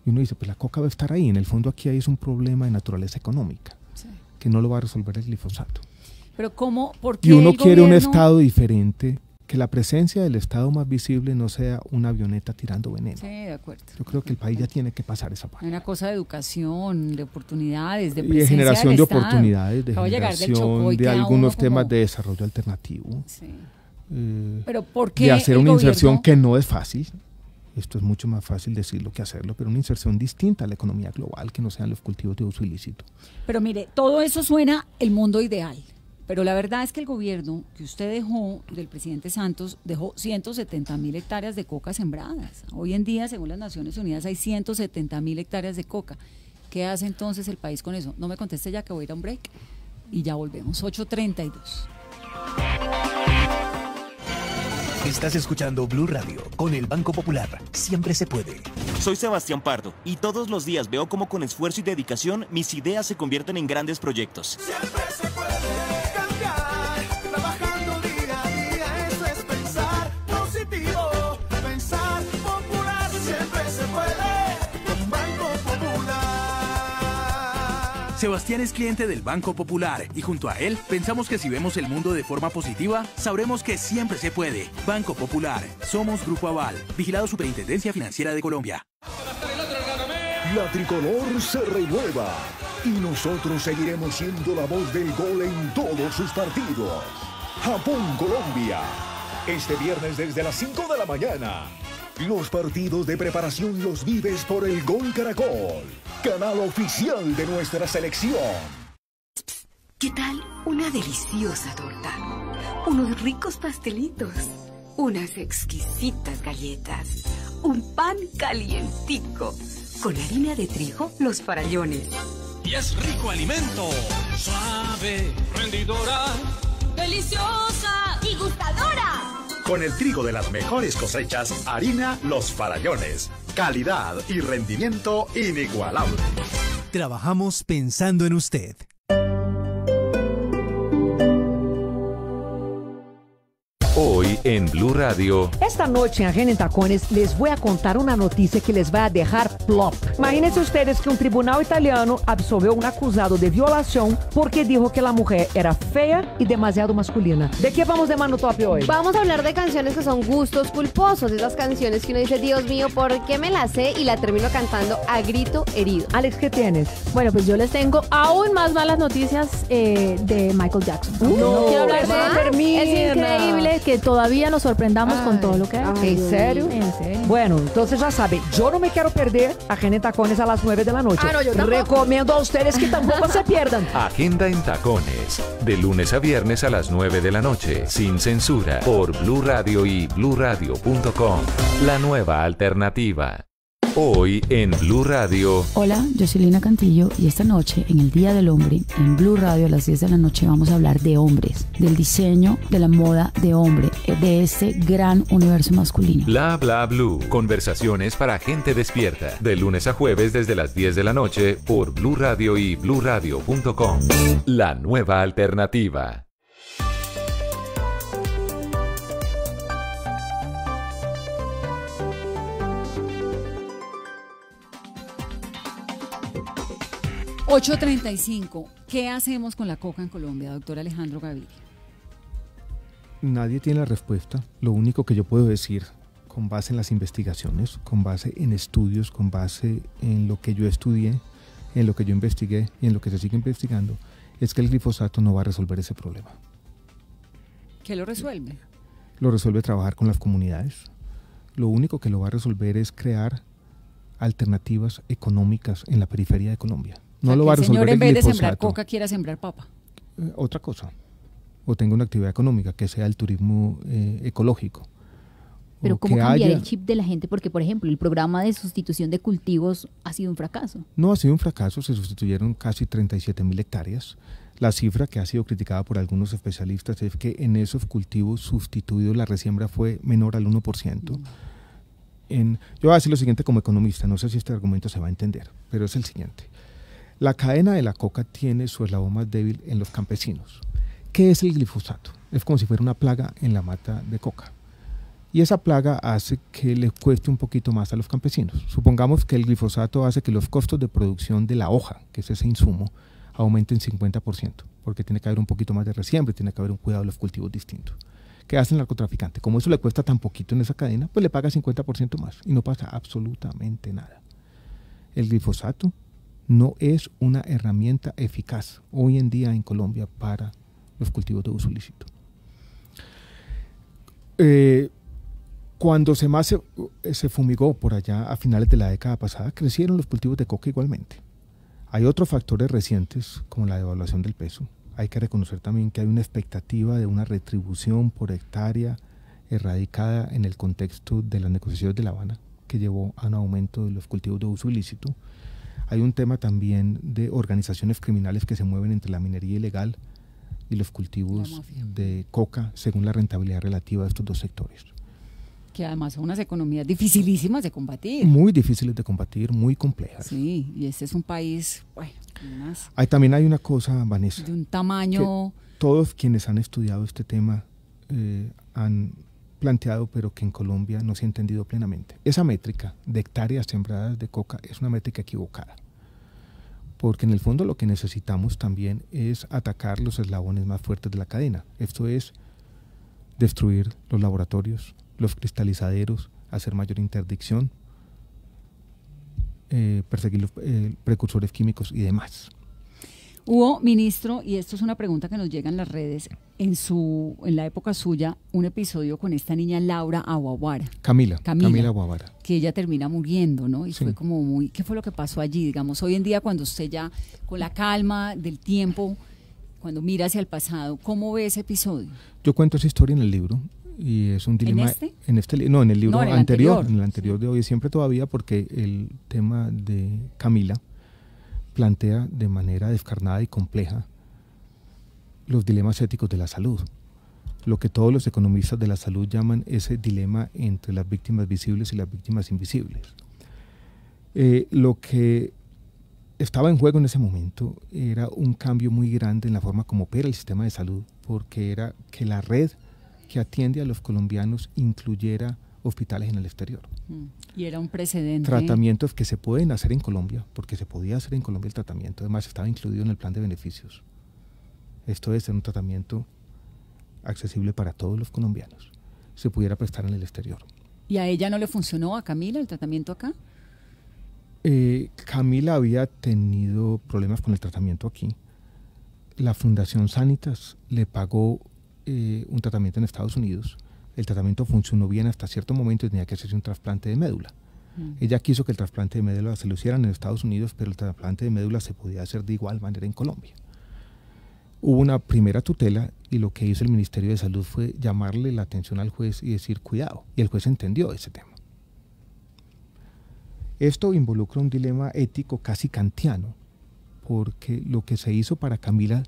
Y uno dice, pues la coca va a estar ahí. En el fondo aquí hay es un problema de naturaleza económica, que no lo va a resolver el glifosato. Pero ¿cómo? ¿Por qué y uno quiere un Estado diferente, que la presencia del Estado más visible no sea una avioneta tirando veneno. Sí, de acuerdo. Yo creo que el país ya tiene que pasar esa parte. Una cosa de educación, de oportunidades, de presencia y de generación de oportunidades, de generación de algunos temas de desarrollo alternativo. Sí. Eh, Pero ¿por hacer una inserción que no es fácil esto es mucho más fácil decirlo que hacerlo, pero una inserción distinta a la economía global, que no sean los cultivos de uso ilícito. Pero mire, todo eso suena el mundo ideal, pero la verdad es que el gobierno que usted dejó, del presidente Santos, dejó 170 mil hectáreas de coca sembradas. Hoy en día, según las Naciones Unidas, hay 170 mil hectáreas de coca. ¿Qué hace entonces el país con eso? No me conteste ya que voy a ir a un break y ya volvemos. 832. Estás escuchando Blue Radio con el Banco Popular. Siempre se puede. Soy Sebastián Pardo y todos los días veo cómo con esfuerzo y dedicación mis ideas se convierten en grandes proyectos. Siempre Sebastián es cliente del Banco Popular y junto a él pensamos que si vemos el mundo de forma positiva, sabremos que siempre se puede. Banco Popular, somos Grupo Aval, vigilado Superintendencia Financiera de Colombia. La tricolor se renueva y nosotros seguiremos siendo la voz del gol en todos sus partidos. Japón-Colombia, este viernes desde las 5 de la mañana los partidos de preparación los vives por el Gol Caracol, canal oficial de nuestra selección. ¿Qué tal una deliciosa torta? Unos ricos pastelitos, unas exquisitas galletas, un pan calientico, con harina de trigo, los farallones. Y es rico alimento, suave, rendidora, deliciosa y gustadora. Con el trigo de las mejores cosechas, harina Los Farallones. Calidad y rendimiento inigualable. Trabajamos pensando en usted. en Blue Radio. Esta noche en Agenda en Tacones les voy a contar una noticia que les va a dejar plop. Imagínense ustedes que un tribunal italiano absolvió a un acusado de violación porque dijo que la mujer era fea y demasiado masculina. ¿De qué vamos de mano hoy? Vamos a hablar de canciones que son gustos culposos, esas canciones que uno dice, Dios mío, ¿por qué me la sé? Y la termino cantando a grito herido. Alex, ¿qué tienes? Bueno, pues yo les tengo aún más malas noticias eh, de Michael Jackson. Uh, no, quiero hablar de... Es increíble que todas todavía nos sorprendamos con todo lo que hay. ¿En, serio? Bueno, entonces ya sabe, yo no me quiero perder Agenda en Tacones a las 9 de la noche. Ah, Recomiendo a ustedes que tampoco se pierdan. Agenda en Tacones, de lunes a viernes a las 9 de la noche, sin censura, por Blue Radio y bluradio.com. La nueva alternativa. Hoy en Blue Radio. Hola, yo soy Lina Cantillo y esta noche, en el Día del Hombre, en Blue Radio a las 10 de la noche vamos a hablar de hombres, del diseño, de la moda de hombre, eh, de este gran universo masculino. Bla Bla Blue, conversaciones para gente despierta, de lunes a jueves desde las 10 de la noche por Blue Radio y Radio.com. La nueva alternativa. 8.35. ¿Qué hacemos con la coca en Colombia, doctor Alejandro Gaviria? Nadie tiene la respuesta. Lo único que yo puedo decir con base en las investigaciones, con base en estudios, con base en lo que yo estudié, en lo que yo investigué y en lo que se sigue investigando, es que el glifosato no va a resolver ese problema. ¿Qué lo resuelve? Lo resuelve trabajar con las comunidades. Lo único que lo va a resolver es crear alternativas económicas en la periferia de Colombia no lo va a resolver. El señor en vez de sembrar coca quiera sembrar papa. Eh, otra cosa. O tenga una actividad económica que sea el turismo eh, ecológico. Pero ¿cómo cambiar el chip de la gente? Porque, por ejemplo, el programa de sustitución de cultivos ha sido un fracaso. No ha sido un fracaso, se sustituyeron casi 37 mil hectáreas. La cifra que ha sido criticada por algunos especialistas es que en esos cultivos sustituidos la resiembra fue menor al 1%. Mm. En, yo voy a decir lo siguiente como economista, no sé si este argumento se va a entender, pero es el siguiente. La cadena de la coca tiene su eslabón más débil en los campesinos. ¿Qué es el glifosato? Es como si fuera una plaga en la mata de coca. Y esa plaga hace que le cueste un poquito más a los campesinos. Supongamos que el glifosato hace que los costos de producción de la hoja, que es ese insumo, aumenten 50%, porque tiene que haber un poquito más de resiembre, tiene que haber un cuidado de los cultivos distintos. ¿Qué hace el narcotraficante? Como eso le cuesta tan poquito en esa cadena, pues le paga 50% más y no pasa absolutamente nada. El glifosato no es una herramienta eficaz hoy en día en Colombia para los cultivos de uso ilícito. Eh, cuando se se, se, fumigó por allá a finales de la década pasada, crecieron los cultivos de coca igualmente. Hay otros factores recientes, como la devaluación del peso. Hay que reconocer también que hay una expectativa de una retribución por hectárea erradicada en el contexto de las negociaciones de La Habana, que llevó a un aumento de los cultivos de uso ilícito. Hay un tema también de organizaciones criminales que se mueven entre la minería ilegal y los cultivos de coca, según la rentabilidad relativa de estos dos sectores. Que además son unas economías dificilísimas de combatir. Muy difíciles de combatir, muy complejas. Sí, y este es un país, hay, también hay una cosa, Vanessa. De un tamaño... todos quienes han estudiado este tema eh, han planteado, pero que en Colombia no se ha entendido plenamente. Esa métrica de hectáreas sembradas de coca es una métrica equivocada, porque en el fondo lo que necesitamos también es atacar los eslabones más fuertes de la cadena. Esto es destruir los laboratorios, los cristalizaderos, hacer mayor interdicción, eh, perseguir los eh, precursores químicos y demás. Hubo, ministro, y esto es una pregunta que nos llega en las redes, en su en la época suya, un episodio con esta niña Laura Aguavara. Camila, Camila, Camila Que ella termina muriendo, ¿no? Y fue como muy, ¿qué fue lo que pasó allí? Digamos, hoy en día cuando usted ya, con la calma del tiempo, cuando mira hacia el pasado, ¿cómo ve ese episodio? Yo cuento esa historia en el libro y es un dilema. Este? ¿En este? no, en el libro anterior, anterior, en el anterior de hoy, siempre todavía, porque el tema de Camila plantea de manera descarnada y compleja los dilemas éticos de la salud. Lo que todos los economistas de la salud llaman ese dilema entre las víctimas visibles y las víctimas invisibles. Eh, lo que estaba en juego en ese momento era un cambio muy grande en la forma como opera el sistema de salud, porque era que la red que atiende a los colombianos incluyera hospitales en el exterior. Mm. Y era un precedente. Tratamientos que se pueden hacer en Colombia, porque se podía hacer en Colombia el tratamiento, además estaba incluido en el plan de beneficios. Esto es un tratamiento accesible para todos los colombianos, se pudiera prestar en el exterior. ¿Y a ella no le funcionó a Camila el tratamiento acá? Eh, Camila había tenido problemas con el tratamiento aquí. La Fundación Sanitas le pagó eh, un tratamiento en Estados Unidos el tratamiento funcionó bien hasta cierto momento y tenía que hacerse un trasplante de médula. Mm. Ella quiso que el trasplante de médula se lo hicieran en Estados Unidos, pero el trasplante de médula se podía hacer de igual manera en Colombia. Hubo una primera tutela y lo que hizo el Ministerio de Salud fue llamarle la atención al juez y decir cuidado. Y el juez entendió ese tema. Esto involucra un dilema ético casi kantiano, porque lo que se hizo para Camila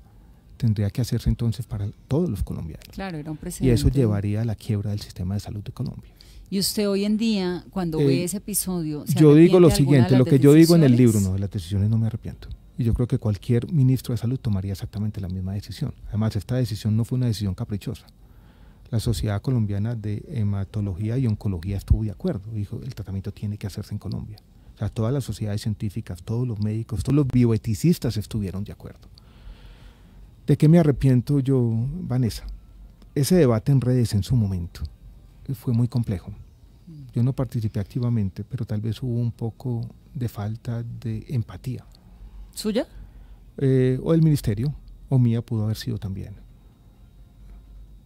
tendría que hacerse entonces para todos los colombianos. Claro, era un Y eso llevaría a la quiebra del sistema de salud de Colombia. Y usted hoy en día, cuando ve eh, ese episodio, yo digo lo siguiente, lo que yo digo en el libro, no, de las decisiones no me arrepiento. Y yo creo que cualquier ministro de salud tomaría exactamente la misma decisión. Además, esta decisión no fue una decisión caprichosa. La Sociedad Colombiana de Hematología y Oncología estuvo de acuerdo. Dijo, el tratamiento tiene que hacerse en Colombia. O sea, todas las sociedades científicas, todos los médicos, todos los bioeticistas estuvieron de acuerdo. ¿De qué me arrepiento yo, Vanessa? Ese debate en redes en su momento fue muy complejo. Yo no participé activamente, pero tal vez hubo un poco de falta de empatía. ¿Suya? Eh, o del ministerio, o mía pudo haber sido también.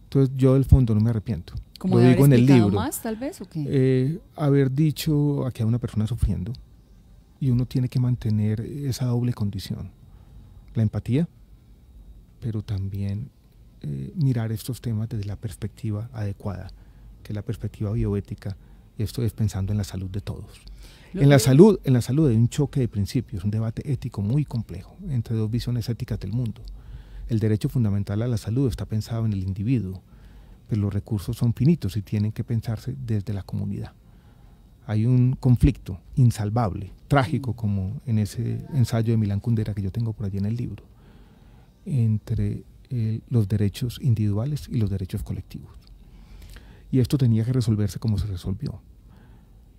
Entonces yo del fondo no me arrepiento. Como Lo digo en el libro. más tal vez o qué? Eh, haber dicho a que hay una persona sufriendo y uno tiene que mantener esa doble condición. La empatía, pero también eh, mirar estos temas desde la perspectiva adecuada, que es la perspectiva bioética, y esto es pensando en la salud de todos. en la, salud, en la salud hay un choque de principios, un debate ético muy complejo entre dos visiones éticas del mundo. El derecho fundamental a la salud está pensado en el individuo, pero los recursos son finitos y tienen que pensarse desde la comunidad. Hay un conflicto insalvable, trágico, mm. como en ese ensayo de Milán Kundera que yo tengo por allí en el libro entre eh, los derechos individuales y los derechos colectivos. Y esto tenía que resolverse como se resolvió.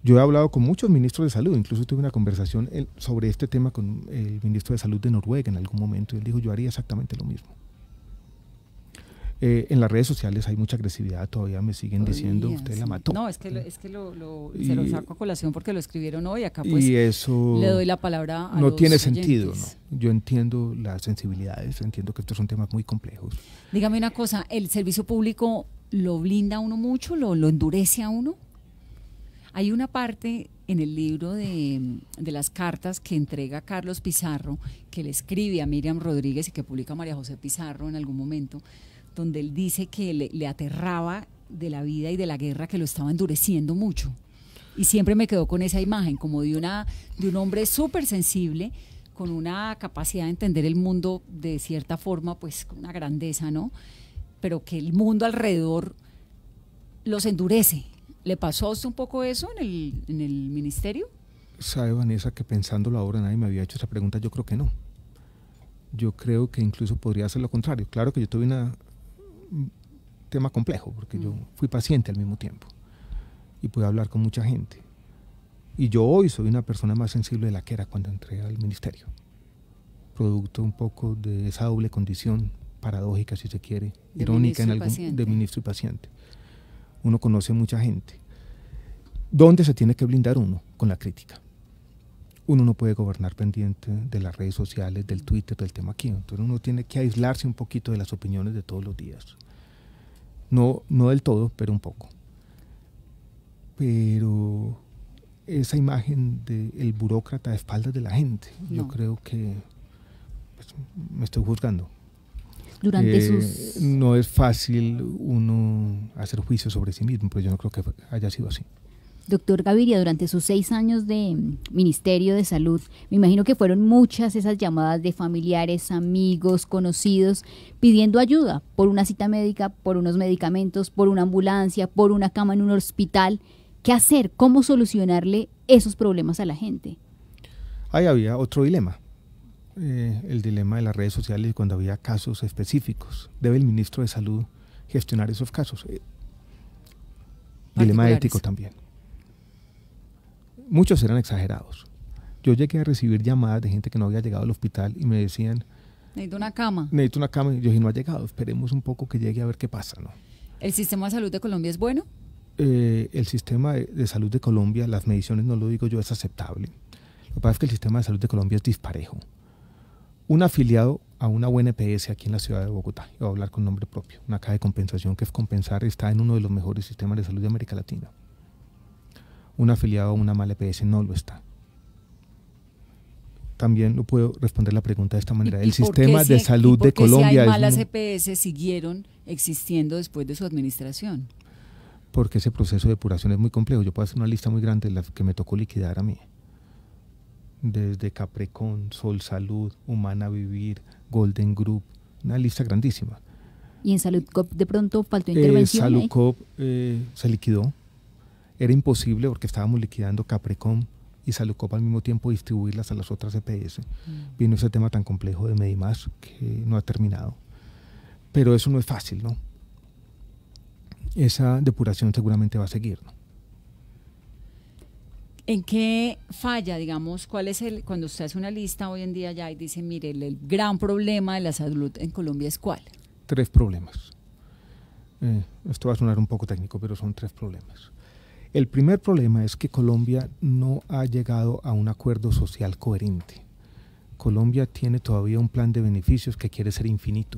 Yo he hablado con muchos ministros de salud, incluso tuve una conversación sobre este tema con el ministro de salud de Noruega en algún momento, y él dijo, yo haría exactamente lo mismo. Eh, en las redes sociales hay mucha agresividad, todavía me siguen diciendo, usted la mató. No, es que, es que lo, se lo saco a colación porque lo escribieron hoy, acá pues y eso le doy la palabra a No tiene sentido, Yo entiendo las sensibilidades, entiendo que estos son temas muy complejos. Dígame una cosa, ¿el servicio público lo blinda a uno mucho, lo, endurece a uno? Hay una parte en el libro de, las cartas que entrega Carlos Pizarro, que le escribe a Miriam Rodríguez y que publica María José Pizarro en algún momento, donde él dice que le, aterraba de la vida y de la guerra que lo estaba endureciendo mucho. Y siempre me quedó con esa imagen, como de, una, de un hombre súper sensible, con una capacidad de entender el mundo de cierta forma, pues con una grandeza, ¿no? Pero que el mundo alrededor los endurece. ¿Le pasó a usted un poco eso en el, en el ministerio? Sabe, Vanessa, que pensándolo ahora nadie me había hecho esa pregunta, yo creo que no. Yo creo que incluso podría ser lo contrario. Claro que yo tuve una tema complejo, porque yo mm. fui paciente al mismo tiempo y pude hablar con mucha gente. Y yo hoy soy una persona más sensible de la que era cuando entré al ministerio, producto un poco de esa doble condición paradójica, si se quiere, irónica en algún, de ministro y paciente. Uno conoce mucha gente. ¿Dónde se tiene que blindar uno con la crítica? uno no puede gobernar pendiente de las redes sociales, del Twitter, del tema aquí. Entonces uno tiene que aislarse un poquito de las opiniones de todos los días. No, no del todo, pero un poco. Pero esa imagen del burócrata a espaldas de la gente, yo creo que pues, me estoy juzgando. Eh, no es fácil uno hacer juicio sobre sí mismo, pero yo no creo que haya sido así. Doctor Gaviria, durante sus seis años de mm, Ministerio de Salud, me imagino que fueron muchas esas llamadas de familiares, amigos, conocidos, pidiendo ayuda por una cita médica, por unos medicamentos, por una ambulancia, por una cama en un hospital. ¿Qué hacer? ¿Cómo solucionarle esos problemas a la gente? Ahí había otro dilema, eh, el dilema de las redes sociales cuando había casos específicos. ¿Debe el ministro de Salud gestionar esos casos? Eh, dilema ético también muchos eran exagerados. Yo llegué a recibir llamadas de gente que no había llegado al hospital y me decían... Necesito una cama. Necesito una cama. Y yo dije, no ha llegado, esperemos un poco que llegue a ver qué pasa, ¿no? ¿El sistema de salud de Colombia es bueno? Eh, el sistema de, salud de Colombia, las mediciones, no lo digo yo, es aceptable. Lo que pasa es que el sistema de salud de Colombia es disparejo. Un afiliado a una UNPS aquí en la ciudad de Bogotá, yo voy a hablar con nombre propio, una caja de compensación que es compensar, está en uno de los mejores sistemas de salud de América Latina un afiliado a una mala EPS no lo está. También lo puedo responder la pregunta de esta manera. El sistema de salud de Colombia. Si malas EPS siguieron existiendo después de su administración? Porque ese proceso de depuración es muy complejo. Yo puedo hacer una lista muy grande de las que me tocó liquidar a mí. Desde Caprecon, Sol Salud, Humana Vivir, Golden Group, una lista grandísima. ¿Y en SaludCop de pronto faltó eh, intervención? Eh, SaludCop se liquidó era imposible porque estábamos liquidando Caprecom y Salucop al mismo tiempo distribuirlas a las otras EPS. Mm. Vino ese tema tan complejo de Medimas que no ha terminado. Pero eso no es fácil, ¿no? Esa depuración seguramente va a seguir, ¿no? ¿En qué falla, digamos, cuál es el, cuando usted hace una lista hoy en día ya y dice, mire, el, gran problema de la salud en Colombia es cuál? Tres problemas. Eh, esto va a sonar un poco técnico, pero son tres problemas. El primer problema es que Colombia no ha llegado a un acuerdo social coherente. Colombia tiene todavía un plan de beneficios que quiere ser infinito.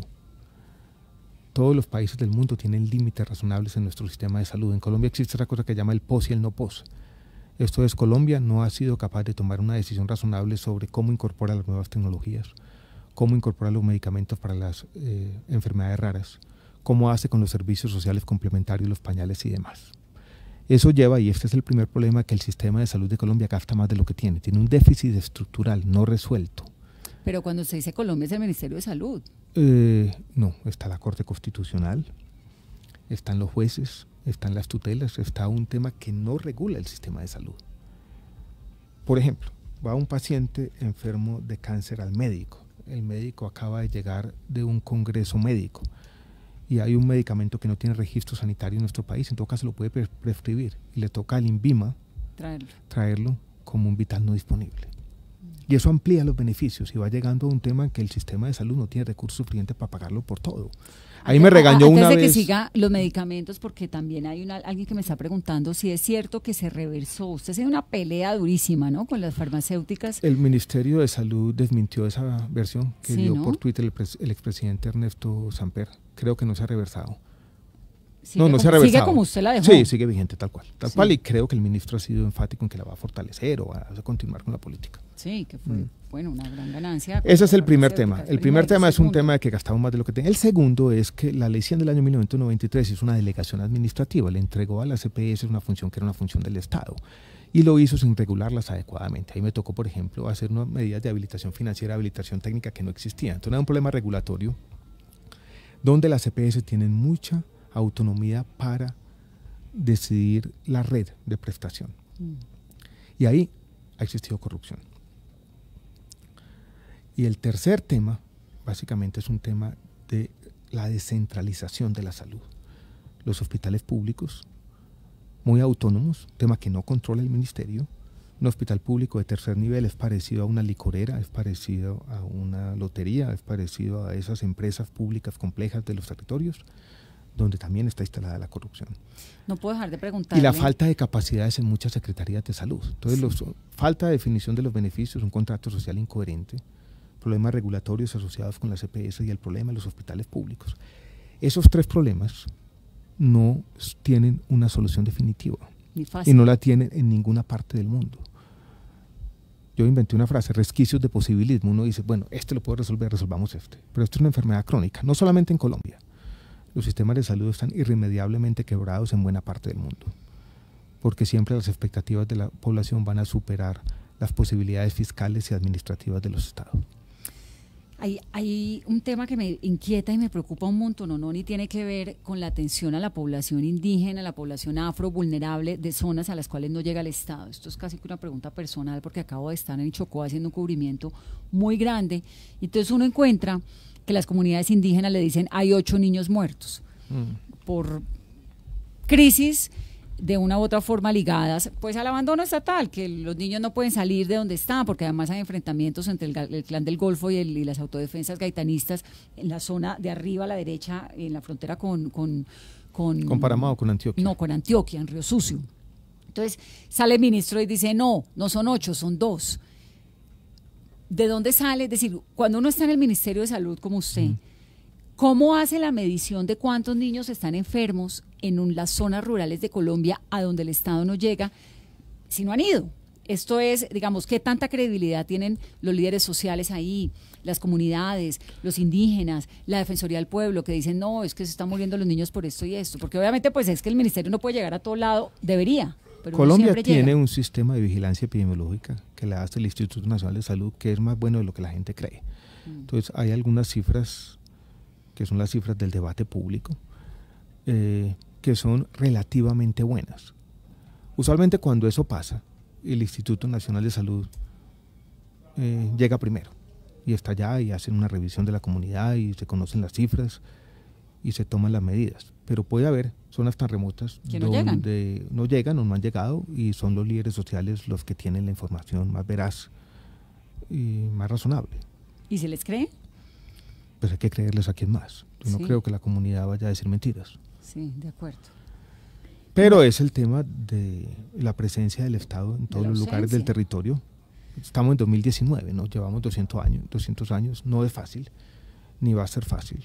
Todos los países del mundo tienen límites razonables en nuestro sistema de salud. En Colombia existe otra cosa que llama el POS y el no POS. Esto es, Colombia no ha sido capaz de tomar una decisión razonable sobre cómo incorporar las nuevas tecnologías, cómo incorporar los medicamentos para las eh, enfermedades raras, cómo hace con los servicios sociales complementarios, los pañales y demás. Eso lleva, y este es el primer problema, que el sistema de salud de Colombia gasta más de lo que tiene. Tiene un déficit estructural no resuelto. Pero cuando se dice Colombia es el Ministerio de Salud. Eh, no, está la Corte Constitucional, están los jueces, están las tutelas, está un tema que no regula el sistema de salud. Por ejemplo, va un paciente enfermo de cáncer al médico. El médico acaba de llegar de un congreso médico y hay un medicamento que no tiene registro sanitario en nuestro país, en todo caso lo puede prescribir y le toca al INVIMA traerlo. traerlo como un vital no disponible. Y eso amplía los beneficios y va llegando a un tema en que el sistema de salud no tiene recursos suficientes para pagarlo por todo. Ahí me regañó una de vez. que siga los medicamentos, porque también hay una, alguien que me está preguntando si es cierto que se reversó. Usted se dio una pelea durísima, ¿no? Con las farmacéuticas. El Ministerio de Salud desmintió esa versión que dio por Twitter el, el expresidente Ernesto Samper creo que no se ha reversado. no, no se ha reversado. Sigue como usted la dejó. Sí, sigue vigente tal cual. Tal cual y creo que el ministro ha sido enfático en que la va a fortalecer o va a continuar con la política. Sí, que fue, mm. bueno, una gran ganancia. Ese es el primer tema. El primer tema es un tema de que gastamos más de lo que tenemos. El segundo es que la ley 100 del año 1993 es una delegación administrativa, le entregó a la CPS una función que era una función del Estado y lo hizo sin regularlas adecuadamente. Ahí me tocó, por ejemplo, hacer unas medidas de habilitación financiera, habilitación técnica que no existían. Entonces era un problema regulatorio donde las EPS tienen mucha autonomía para decidir la red de prestación. Mm. Y ahí ha existido corrupción. Y el tercer tema, básicamente, es un tema de la descentralización de la salud. Los hospitales públicos, muy autónomos, tema que no controla el ministerio, un hospital público de tercer nivel es parecido a una licorera, es parecido a una lotería, es parecido a esas empresas públicas complejas de los territorios donde también está instalada la corrupción. No puedo dejar de preguntar. Y la falta de capacidades en muchas secretarías de salud. Entonces, los, falta de definición de los beneficios, un contrato social incoherente, problemas regulatorios asociados con la CPS e y el problema de los hospitales públicos. Esos tres problemas no tienen una solución definitiva. Y no la tienen en ninguna parte del mundo yo inventé una frase, resquicios de posibilismo. Uno dice, bueno, este lo puedo resolver, resolvamos este. Pero esto es una enfermedad crónica, no solamente en Colombia. Los sistemas de salud están irremediablemente quebrados en buena parte del mundo, porque siempre las expectativas de la población van a superar las posibilidades fiscales y administrativas de los estados. Hay, un tema que me inquieta y me preocupa un montón, ¿no? no, ni tiene que ver con la atención a la población indígena, a la población afro vulnerable de zonas a las cuales no llega el Estado. Esto es casi que una pregunta personal porque acabo de estar en Chocó haciendo un cubrimiento muy grande. Entonces uno encuentra que las comunidades indígenas le dicen hay ocho niños muertos mm. por crisis de una u otra forma ligadas pues al abandono estatal, que los niños no pueden salir de donde están, porque además hay enfrentamientos entre el, clan del Golfo y, las autodefensas gaitanistas en la zona de arriba a la derecha, en la frontera con... ¿Con, con, con o con Antioquia? No, con Antioquia, en Río Sucio. Entonces sale el ministro y dice, no, no son ocho, son dos. ¿De dónde sale? Es decir, cuando uno está en el Ministerio de Salud como usted... ¿Cómo hace la medición de cuántos niños están enfermos en las zonas rurales de Colombia a donde el Estado no llega si no han ido? Esto es, digamos, qué tanta credibilidad tienen los líderes sociales ahí, las comunidades, los indígenas, la Defensoría del Pueblo, que dicen, no, es que se están muriendo los niños por esto y esto, porque obviamente pues es que el ministerio no puede llegar a todo lado, debería. Pero Colombia tiene un sistema de vigilancia epidemiológica que le hace el Instituto Nacional de Salud, que es más bueno de lo que la gente cree. Mm. Entonces hay algunas cifras que son las cifras del debate público, eh, que son relativamente buenas. Usualmente cuando eso pasa, el Instituto Nacional de Salud eh, llega primero y está allá y hacen una revisión de la comunidad y se conocen las cifras y se toman las medidas. Pero puede haber zonas tan remotas donde no llegan o no han llegado y son los líderes sociales los que tienen la información más veraz y más razonable. ¿Y se les cree? pues hay que creerles a quien más. Yo no creo que la comunidad vaya a decir mentiras. Sí, de acuerdo. Pero es el tema de la presencia del Estado en todos los lugares del territorio. Estamos en 2019, ¿no? Llevamos 200 años, 200 años, no es fácil, ni va a ser fácil.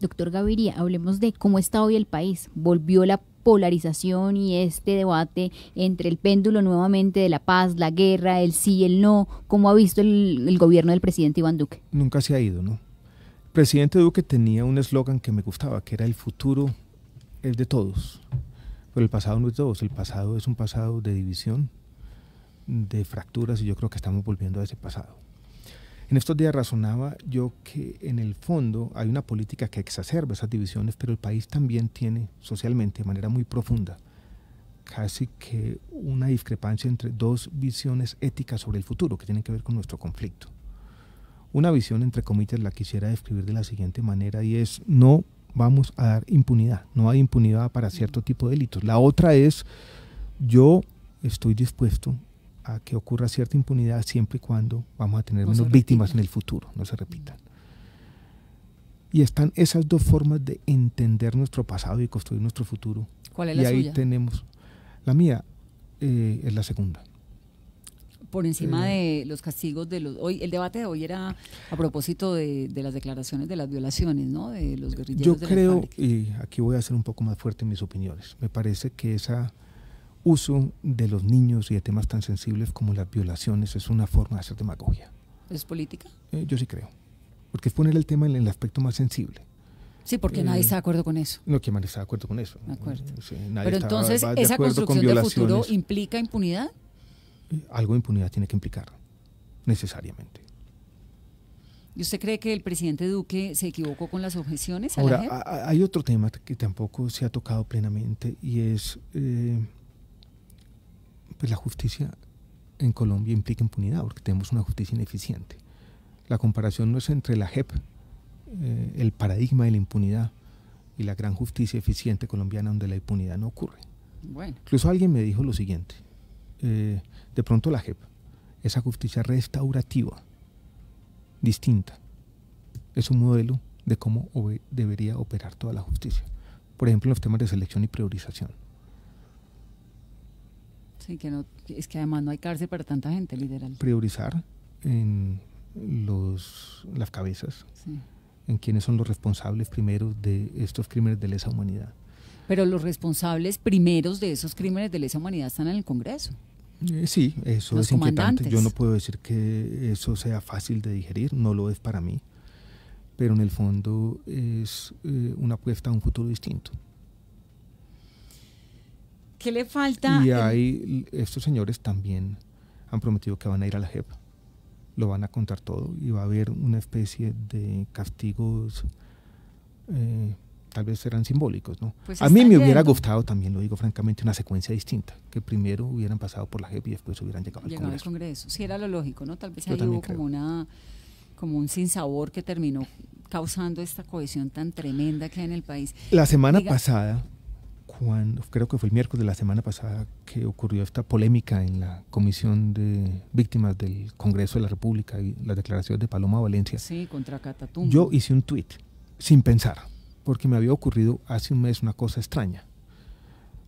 Doctor Gaviria, hablemos de cómo está hoy el país. Volvió la polarización y este debate entre el péndulo nuevamente de la paz, la guerra, el sí y el no. ¿Cómo ha visto el gobierno del presidente Iván Duque? Nunca se ha ido, ¿no? presidente Duque tenía un eslogan que me gustaba, que era el futuro es de todos, pero el pasado no es de todos, el pasado es un pasado de división, de fracturas, y yo creo que estamos volviendo a ese pasado. En estos días razonaba yo que en el fondo hay una política que exacerba esas divisiones, pero el país también tiene socialmente, de manera muy profunda, casi que una discrepancia entre dos visiones éticas sobre el futuro que tienen que ver con nuestro conflicto. Una visión, entre comillas, la quisiera describir de la siguiente manera y es no vamos a dar impunidad, no hay impunidad para cierto tipo de delitos. La otra es yo estoy dispuesto a que ocurra cierta impunidad siempre y cuando vamos a tener menos víctimas en el futuro, no se repitan. Y están esas dos formas de entender nuestro pasado y construir nuestro futuro. ¿Cuál es y ahí tenemos. La mía eh, es la segunda por encima de los castigos de los... Hoy, el debate de hoy era a propósito de, las declaraciones de las violaciones, ¿no? De los guerrilleros. Yo creo, y aquí voy a ser un poco más fuerte en mis opiniones, me parece que ese uso de los niños y de temas tan sensibles como las violaciones es una forma de hacer demagogia. ¿Es política? Eh, yo sí creo, porque es poner el tema en el aspecto más sensible. Sí, porque nadie eh, está de acuerdo con eso. No, que nadie está de acuerdo con eso. Pero entonces, ¿esa construcción de futuro implica impunidad? algo de impunidad tiene que implicar, necesariamente. ¿Y usted cree que el presidente Duque se equivocó con las objeciones? Ahora, hay otro tema que tampoco se ha tocado plenamente y es eh, pues la justicia en Colombia implica impunidad porque tenemos una justicia ineficiente. La comparación no es entre la JEP, eh, el paradigma de la impunidad, y la gran justicia eficiente colombiana donde la impunidad no ocurre. Incluso alguien me dijo lo siguiente, eh, de pronto la JEP, esa justicia restaurativa, distinta, es un modelo de cómo debería operar toda la justicia. Por ejemplo, los temas de selección y priorización. Sí, que es que además no hay cárcel para tanta gente, literal. Priorizar en los, las cabezas, en quienes son los responsables primero de estos crímenes de lesa humanidad. Pero los responsables primeros de esos crímenes de lesa humanidad están en el Congreso. Eh, sí, eso es inquietante. Yo no puedo decir que eso sea fácil de digerir, no lo es para mí, pero en el fondo es eh, una apuesta a un futuro distinto. ¿Qué le falta? Y ahí estos señores también han prometido que van a ir a la JEP, lo van a contar todo y va a haber una especie de castigos eh, tal vez eran simbólicos. ¿no? Pues a mí me hubiera gustado, también lo digo francamente, una secuencia distinta, que primero hubieran pasado por la JEP y después hubieran llegado, al Congreso. Al Congreso. si era lo lógico, ¿no? Tal vez ahí como, una, como un sinsabor que terminó causando esta cohesión tan tremenda que hay en el país. La semana pasada, cuando, creo que fue el miércoles de la semana pasada que ocurrió esta polémica en la Comisión de Víctimas del Congreso de la República y las declaraciones de Paloma Valencia. Sí, contra Catatumbo. Yo hice un tuit sin pensar porque me había ocurrido hace un mes una cosa extraña.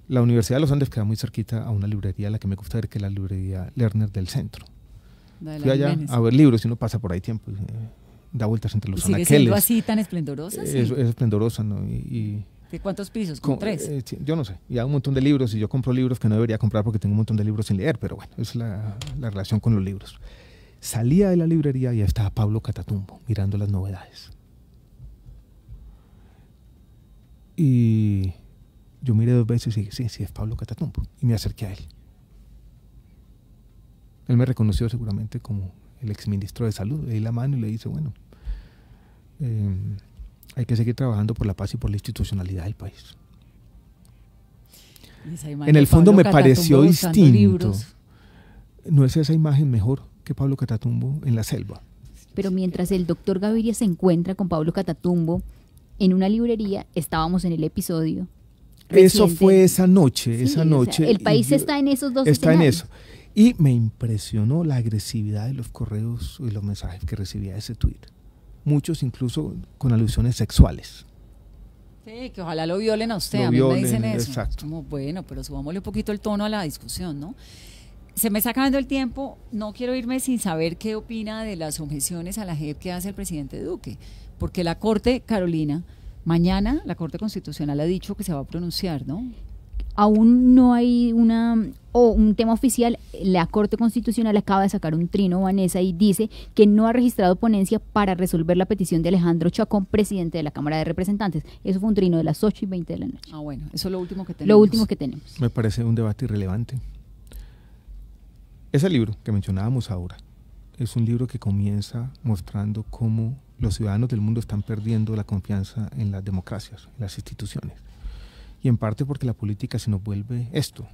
La Universidad de los Andes queda muy cerquita a una librería, la que me gusta ver, que es la librería Lerner del centro. Fui allá a ver libros y uno pasa por ahí tiempo. Eh, da vueltas entre los anaqueles. así tan esplendorosa? Es, esplendorosa, ¿no? ¿De cuántos pisos? ¿Con, tres? Eh, yo no sé. Y hay un montón de libros y yo compro libros que no debería comprar porque tengo un montón de libros sin leer, pero bueno, es la, la relación con los libros. Salía de la librería y estaba Pablo Catatumbo mirando las novedades. Y yo miré dos veces y dije, sí, sí, es Pablo Catatumbo. Y me acerqué a él. Él me reconoció seguramente como el exministro de Salud. Le di la mano y le dice, bueno, em, hay que seguir trabajando por la paz y por la institucionalidad del país. En el fondo me pareció distinto. ¿No es esa imagen mejor que Pablo Catatumbo en la selva? Pero mientras el doctor Gaviria se encuentra con Pablo Catatumbo, en una librería, estábamos en el episodio. Eso fue esa noche, esa noche. el país está en esos dos Está en eso. Y me impresionó la agresividad de los correos y los mensajes que recibía ese tweet. Muchos incluso con alusiones sexuales. Sí, que ojalá lo violen a usted, a mí me dicen eso. Como, bueno, pero subámosle un poquito el tono a la discusión, ¿no? Se me está acabando el tiempo, no quiero irme sin saber qué opina de las objeciones a la JEP que hace el presidente Duque porque la Corte, Carolina, mañana la Corte Constitucional ha dicho que se va a pronunciar, ¿no? Aún no hay una o un tema oficial, la Corte Constitucional acaba de sacar un trino, Vanessa, y dice que no ha registrado ponencia para resolver la petición de Alejandro Chacón, presidente de la Cámara de Representantes. Eso fue un trino de las 8 y 20 de la noche. Ah, bueno, eso es lo último que tenemos. Lo último que tenemos. Me parece un debate irrelevante. Ese libro que mencionábamos ahora es un libro que comienza mostrando cómo los ciudadanos del mundo están perdiendo la confianza en las democracias, en las instituciones. Y en parte porque la política se nos vuelve esto,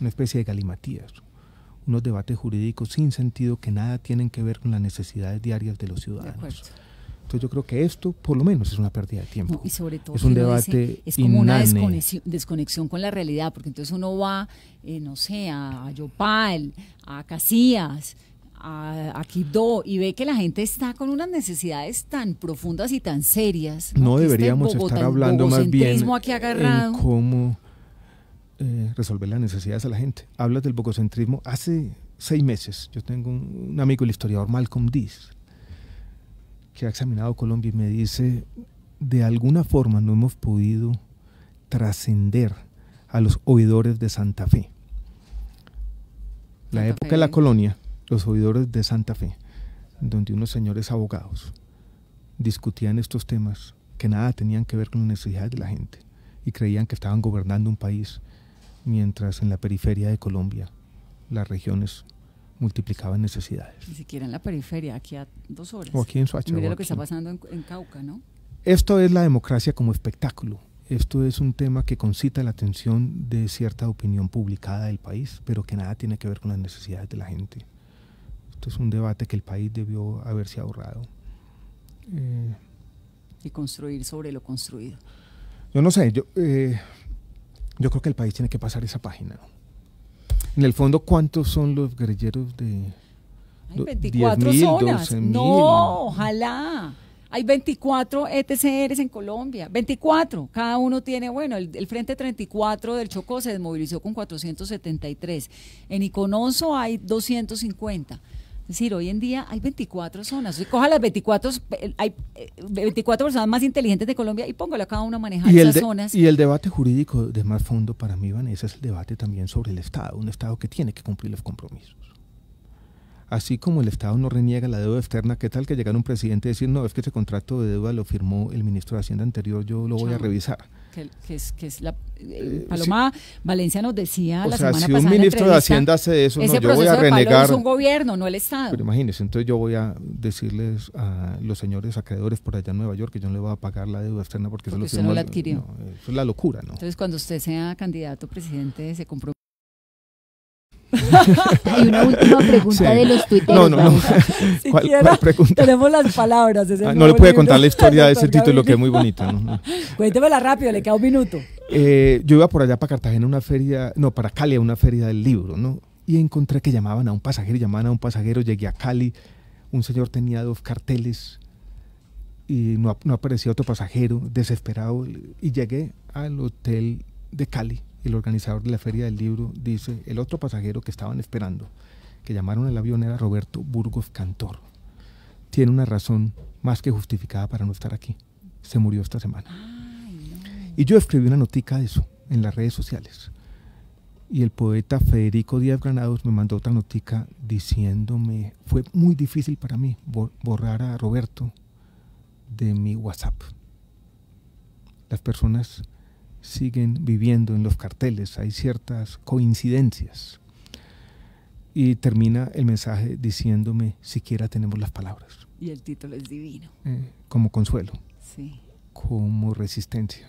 una especie de galimatías, unos debates jurídicos sin sentido que nada tienen que ver con las necesidades diarias de los ciudadanos. entonces yo creo que esto por lo menos es una pérdida de tiempo. y sobre todo es un debate es como una desconexión, con la realidad, porque entonces uno va, eh, no sé, a Yopal, a Casillas, aquí do y ve que la gente está con unas necesidades tan profundas y tan serias. No deberíamos estar hablando más bien aquí eh, cómo eh, resolver las necesidades de la gente. Hablas del bococentrismo. hace seis meses. Yo tengo un, amigo, el historiador Malcolm Dees que ha examinado Colombia y me dice, de alguna forma no hemos podido trascender a los oidores de Santa Fe. La época de la colonia los oidores de Santa Fe, donde unos señores abogados discutían estos temas que nada tenían que ver con las necesidades de la gente y creían que estaban gobernando un país, mientras en la periferia de Colombia las regiones multiplicaban necesidades. Ni siquiera en la periferia, aquí a dos horas. O aquí en Soacha. Mira lo que está pasando en, Cauca, ¿no? Esto es la democracia como espectáculo. Esto es un tema que concita la atención de cierta opinión publicada del país, pero que nada tiene que ver con las necesidades de la gente es un debate que el país debió haberse ahorrado. y construir sobre lo construido. Yo no sé, yo, eh, yo creo que el país tiene que pasar esa página. En el fondo, ¿cuántos son los guerrilleros de... Hay 24 zonas. no, ojalá. Hay 24 ETCRs en Colombia, 24. Cada uno tiene, bueno, el, Frente 34 del Chocó se desmovilizó con 473. En Iconoso hay 250. Es decir, hoy en día hay 24 zonas. coja las 24, eh, hay 24 eh, personas más inteligentes de Colombia y póngale a cada una a manejar esas zonas. Y el debate jurídico de más fondo para mí, Vanessa, es el debate también sobre el Estado, un Estado que tiene que cumplir los compromisos. Así como el Estado no reniega la deuda externa, ¿qué tal que llegara un presidente y decir, no, es que ese contrato de deuda lo firmó el ministro de Hacienda anterior, yo lo voy a revisar? Que, es, la eh, Paloma Valencia nos decía o sea, si un ministro de Hacienda hace eso, yo voy a renegar. Es un gobierno, no el Estado. Pero imagínense, entonces yo voy a decirles a los señores acreedores por allá en Nueva York que yo no le voy a pagar la deuda externa porque, eso lo firmó, no adquirió. es la locura, ¿no? Entonces, cuando usted sea candidato presidente, se compromete y una última pregunta de los tuiteros. No, no, no. ¿Cuál, pregunta? Tenemos las palabras. Ah, no le puede contar la historia de ese título que es muy bonito. ¿no? Cuéntemela rápido, le queda un minuto. Eh, yo iba por allá para Cartagena, una feria, no, para Cali, a una feria del libro, ¿no? Y encontré que llamaban a un pasajero, llamaban a un pasajero, llegué a Cali, un señor tenía dos carteles y no aparecía otro pasajero, desesperado, y llegué al hotel de Cali el organizador de la Feria del Libro dice, el otro pasajero que estaban esperando, que llamaron al avión, era Roberto Burgos Cantor. Tiene una razón más que justificada para no estar aquí. Se murió esta semana. Y yo escribí una notica de eso en las redes sociales. Y el poeta Federico Díaz Granados me mandó otra notica diciéndome, fue muy difícil para mí borrar a Roberto de mi WhatsApp. Las personas siguen viviendo en los carteles, hay ciertas coincidencias. Y termina el mensaje diciéndome, siquiera tenemos las palabras. Y el título es divino. Eh, como consuelo, sí. como resistencia,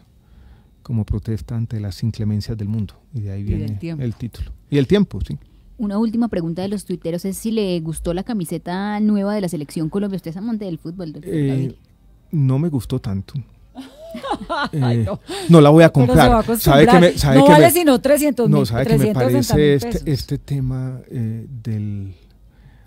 como protesta ante las inclemencias del mundo. Y de ahí viene el título. Y el tiempo, sí. Una última pregunta de los tuiteros es si le gustó la camiseta nueva de la selección Colombia. ¿Usted es amante del fútbol? Eh, no me gustó tanto. Eh, no. la voy a comprar. ¿Sabe que me, sabe no que vale sino 300 mil. No, sabe que me parece este, este, tema eh, del...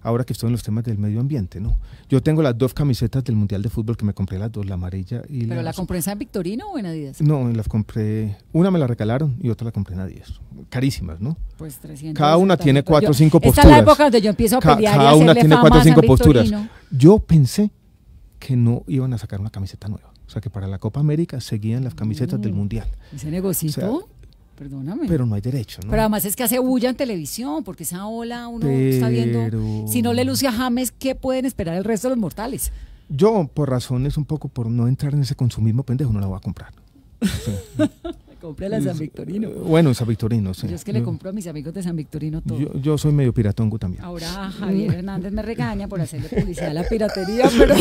Ahora que estoy en los temas del medio ambiente, ¿no? Yo tengo las dos camisetas del Mundial de Fútbol que me compré las dos, la amarilla y la... ¿Pero la compré en San Victorino o en Adidas? No, las compré... Una me la regalaron y otra la compré en Adidas. Carísimas, ¿no? Pues 300. Cada una tiene cuatro o cinco posturas. Esta es la época donde yo empiezo a pelear Cada una tiene cuatro o cinco posturas. Yo pensé que no iban a sacar una camiseta nueva. O sea que para la Copa América seguían las camisetas del mm. Mundial. Ese negocito. Perdóname. Pero no hay derecho, ¿no? Pero además es que hace bulla en televisión, porque esa ola uno está viendo. Si no le luce a James, ¿qué pueden esperar el resto de los mortales? Yo, por razones un poco por no entrar en ese consumismo pendejo, no la voy a comprar. compré la San Victorino. Eh, bueno, San Victorino, sí. Yo es que le mm. compro a mis amigos de San Victorino todo. Yo, soy medio piratongo también. Ahora Javier mm. Hernández me regaña por hacerle publicidad a la piratería, pero...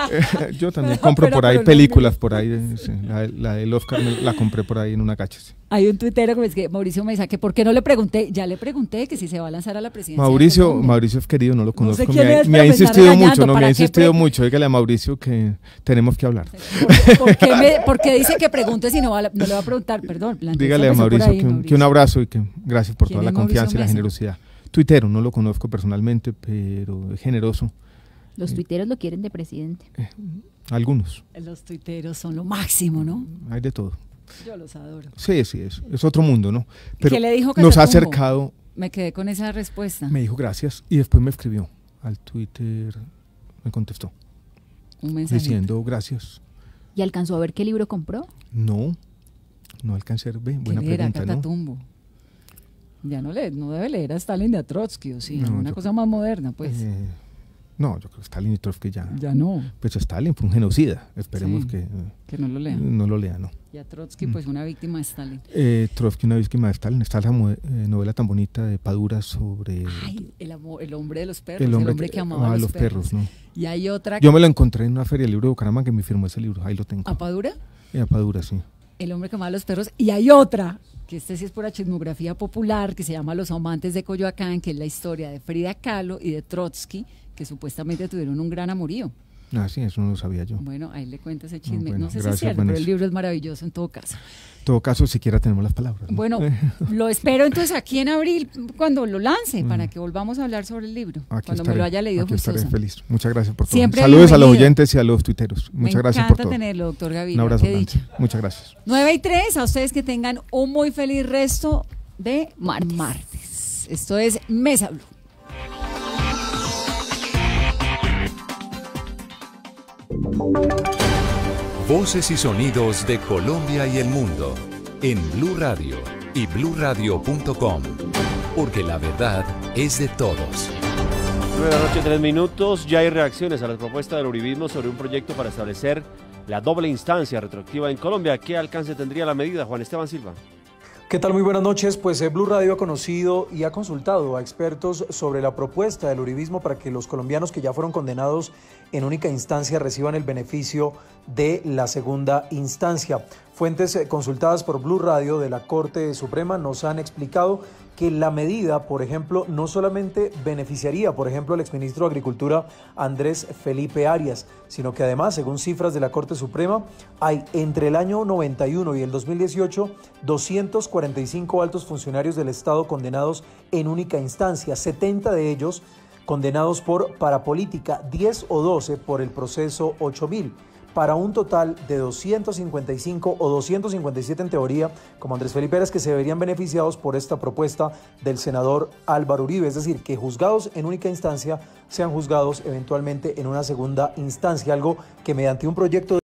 yo también compro por ahí películas, por ahí. la, del Oscar la compré por ahí en una cacha. Sí. Hay un tuitero que es que Mauricio me que ¿por qué no le pregunté? Ya le pregunté que si se va a lanzar a la presidencia. Mauricio, Mauricio es querido, no lo conozco. me, ha pues insistido mucho, no, me ha insistido mucho. Dígale a Mauricio que tenemos que hablar. ¿Por, qué, dice que pregunte si no, le va a preguntar? Perdón. Dígale a Mauricio, que, un abrazo y que gracias por toda la confianza y la generosidad. Tuitero, no lo conozco personalmente, pero es generoso. Los eh, tuiteros lo quieren de presidente. Eh, algunos. Los tuiteros son lo máximo, ¿no? Hay de todo. Yo los adoro. Sí, sí, es, es otro mundo, ¿no? Pero le dijo Nos ha acercado. Me quedé con esa respuesta. Me dijo gracias y después me escribió al Twitter, me contestó. Un mensaje. Diciendo gracias. ¿Y alcanzó a ver qué libro compró? No, no alcancé a ver. Buena era Catatumbo? Ya no, no debe leer a Stalin de a Trotsky, o sí, una cosa más moderna, pues. Eh, no, yo creo que Stalin y Trotsky ya. Ya no. Pues Stalin fue un genocida. Esperemos que. Que no lo lea No lo lean, no. Y a Trotsky, pues mm. una víctima de Stalin. Eh, Trotsky, una víctima de Stalin. Está la eh, novela tan bonita de Padura sobre. Ay, el, amor, el hombre de los perros. El hombre, que, amaba a los, perros. ¿no? Y hay otra. Yo me lo encontré en una feria del libro de Bucaramanga que me firmó ese libro. Ahí lo tengo. ¿A Padura? Eh, a Padura, sí. El hombre que amaba a los perros. Y hay otra, que este sí es pura chismografía popular, que se llama Los amantes de Coyoacán, que es la historia de Frida Kahlo y de Trotsky, que supuestamente tuvieron un gran amorío. Ah, sí, eso no lo sabía yo. Bueno, ahí le cuento ese ah, chisme. no sé si es cierto, pero el libro es maravilloso en todo caso. En todo caso, siquiera tenemos las palabras. Bueno, lo espero entonces aquí en abril, cuando lo lance, mm. para que volvamos a hablar sobre el libro. cuando me lo haya leído aquí estaré feliz. Muchas gracias por todo. Saludos a los oyentes y a los tuiteros. Muchas gracias por todo. tenerlo, doctor Gaviria. Un abrazo. Muchas gracias. 9 y 3, a ustedes que tengan un muy feliz resto de martes. martes. Esto es Mesa Blue. Voces y sonidos de Colombia y el mundo en Blue Radio y bluradio.com, porque la verdad es de todos. 9 de la noche, 3 minutos. Ya hay reacciones a la propuesta del uribismo sobre un proyecto para establecer la doble instancia retroactiva en Colombia. ¿Qué alcance tendría la medida, Juan Esteban Silva? ¿Qué tal? Muy buenas noches. Pues eh, Blue Radio ha conocido y ha consultado a expertos sobre la propuesta del Uribismo para que los colombianos que ya fueron condenados en única instancia reciban el beneficio de la segunda instancia. Fuentes eh, consultadas por Blue Radio de la Corte Suprema nos han explicado que la medida, por ejemplo, no solamente beneficiaría, por ejemplo, al exministro de Agricultura Andrés Felipe Arias, sino que además, según cifras de la Corte Suprema, hay entre el año 91 y el 2018 245 altos funcionarios del Estado condenados en única instancia, 70 de ellos condenados por parapolítica, 10 o 12 por el proceso 8000 para un total de 255 o 257 en teoría, como Andrés Felipe Pérez, que se verían beneficiados por esta propuesta del senador Álvaro Uribe, es decir, que juzgados en única instancia sean juzgados eventualmente en una segunda instancia, algo que mediante un proyecto de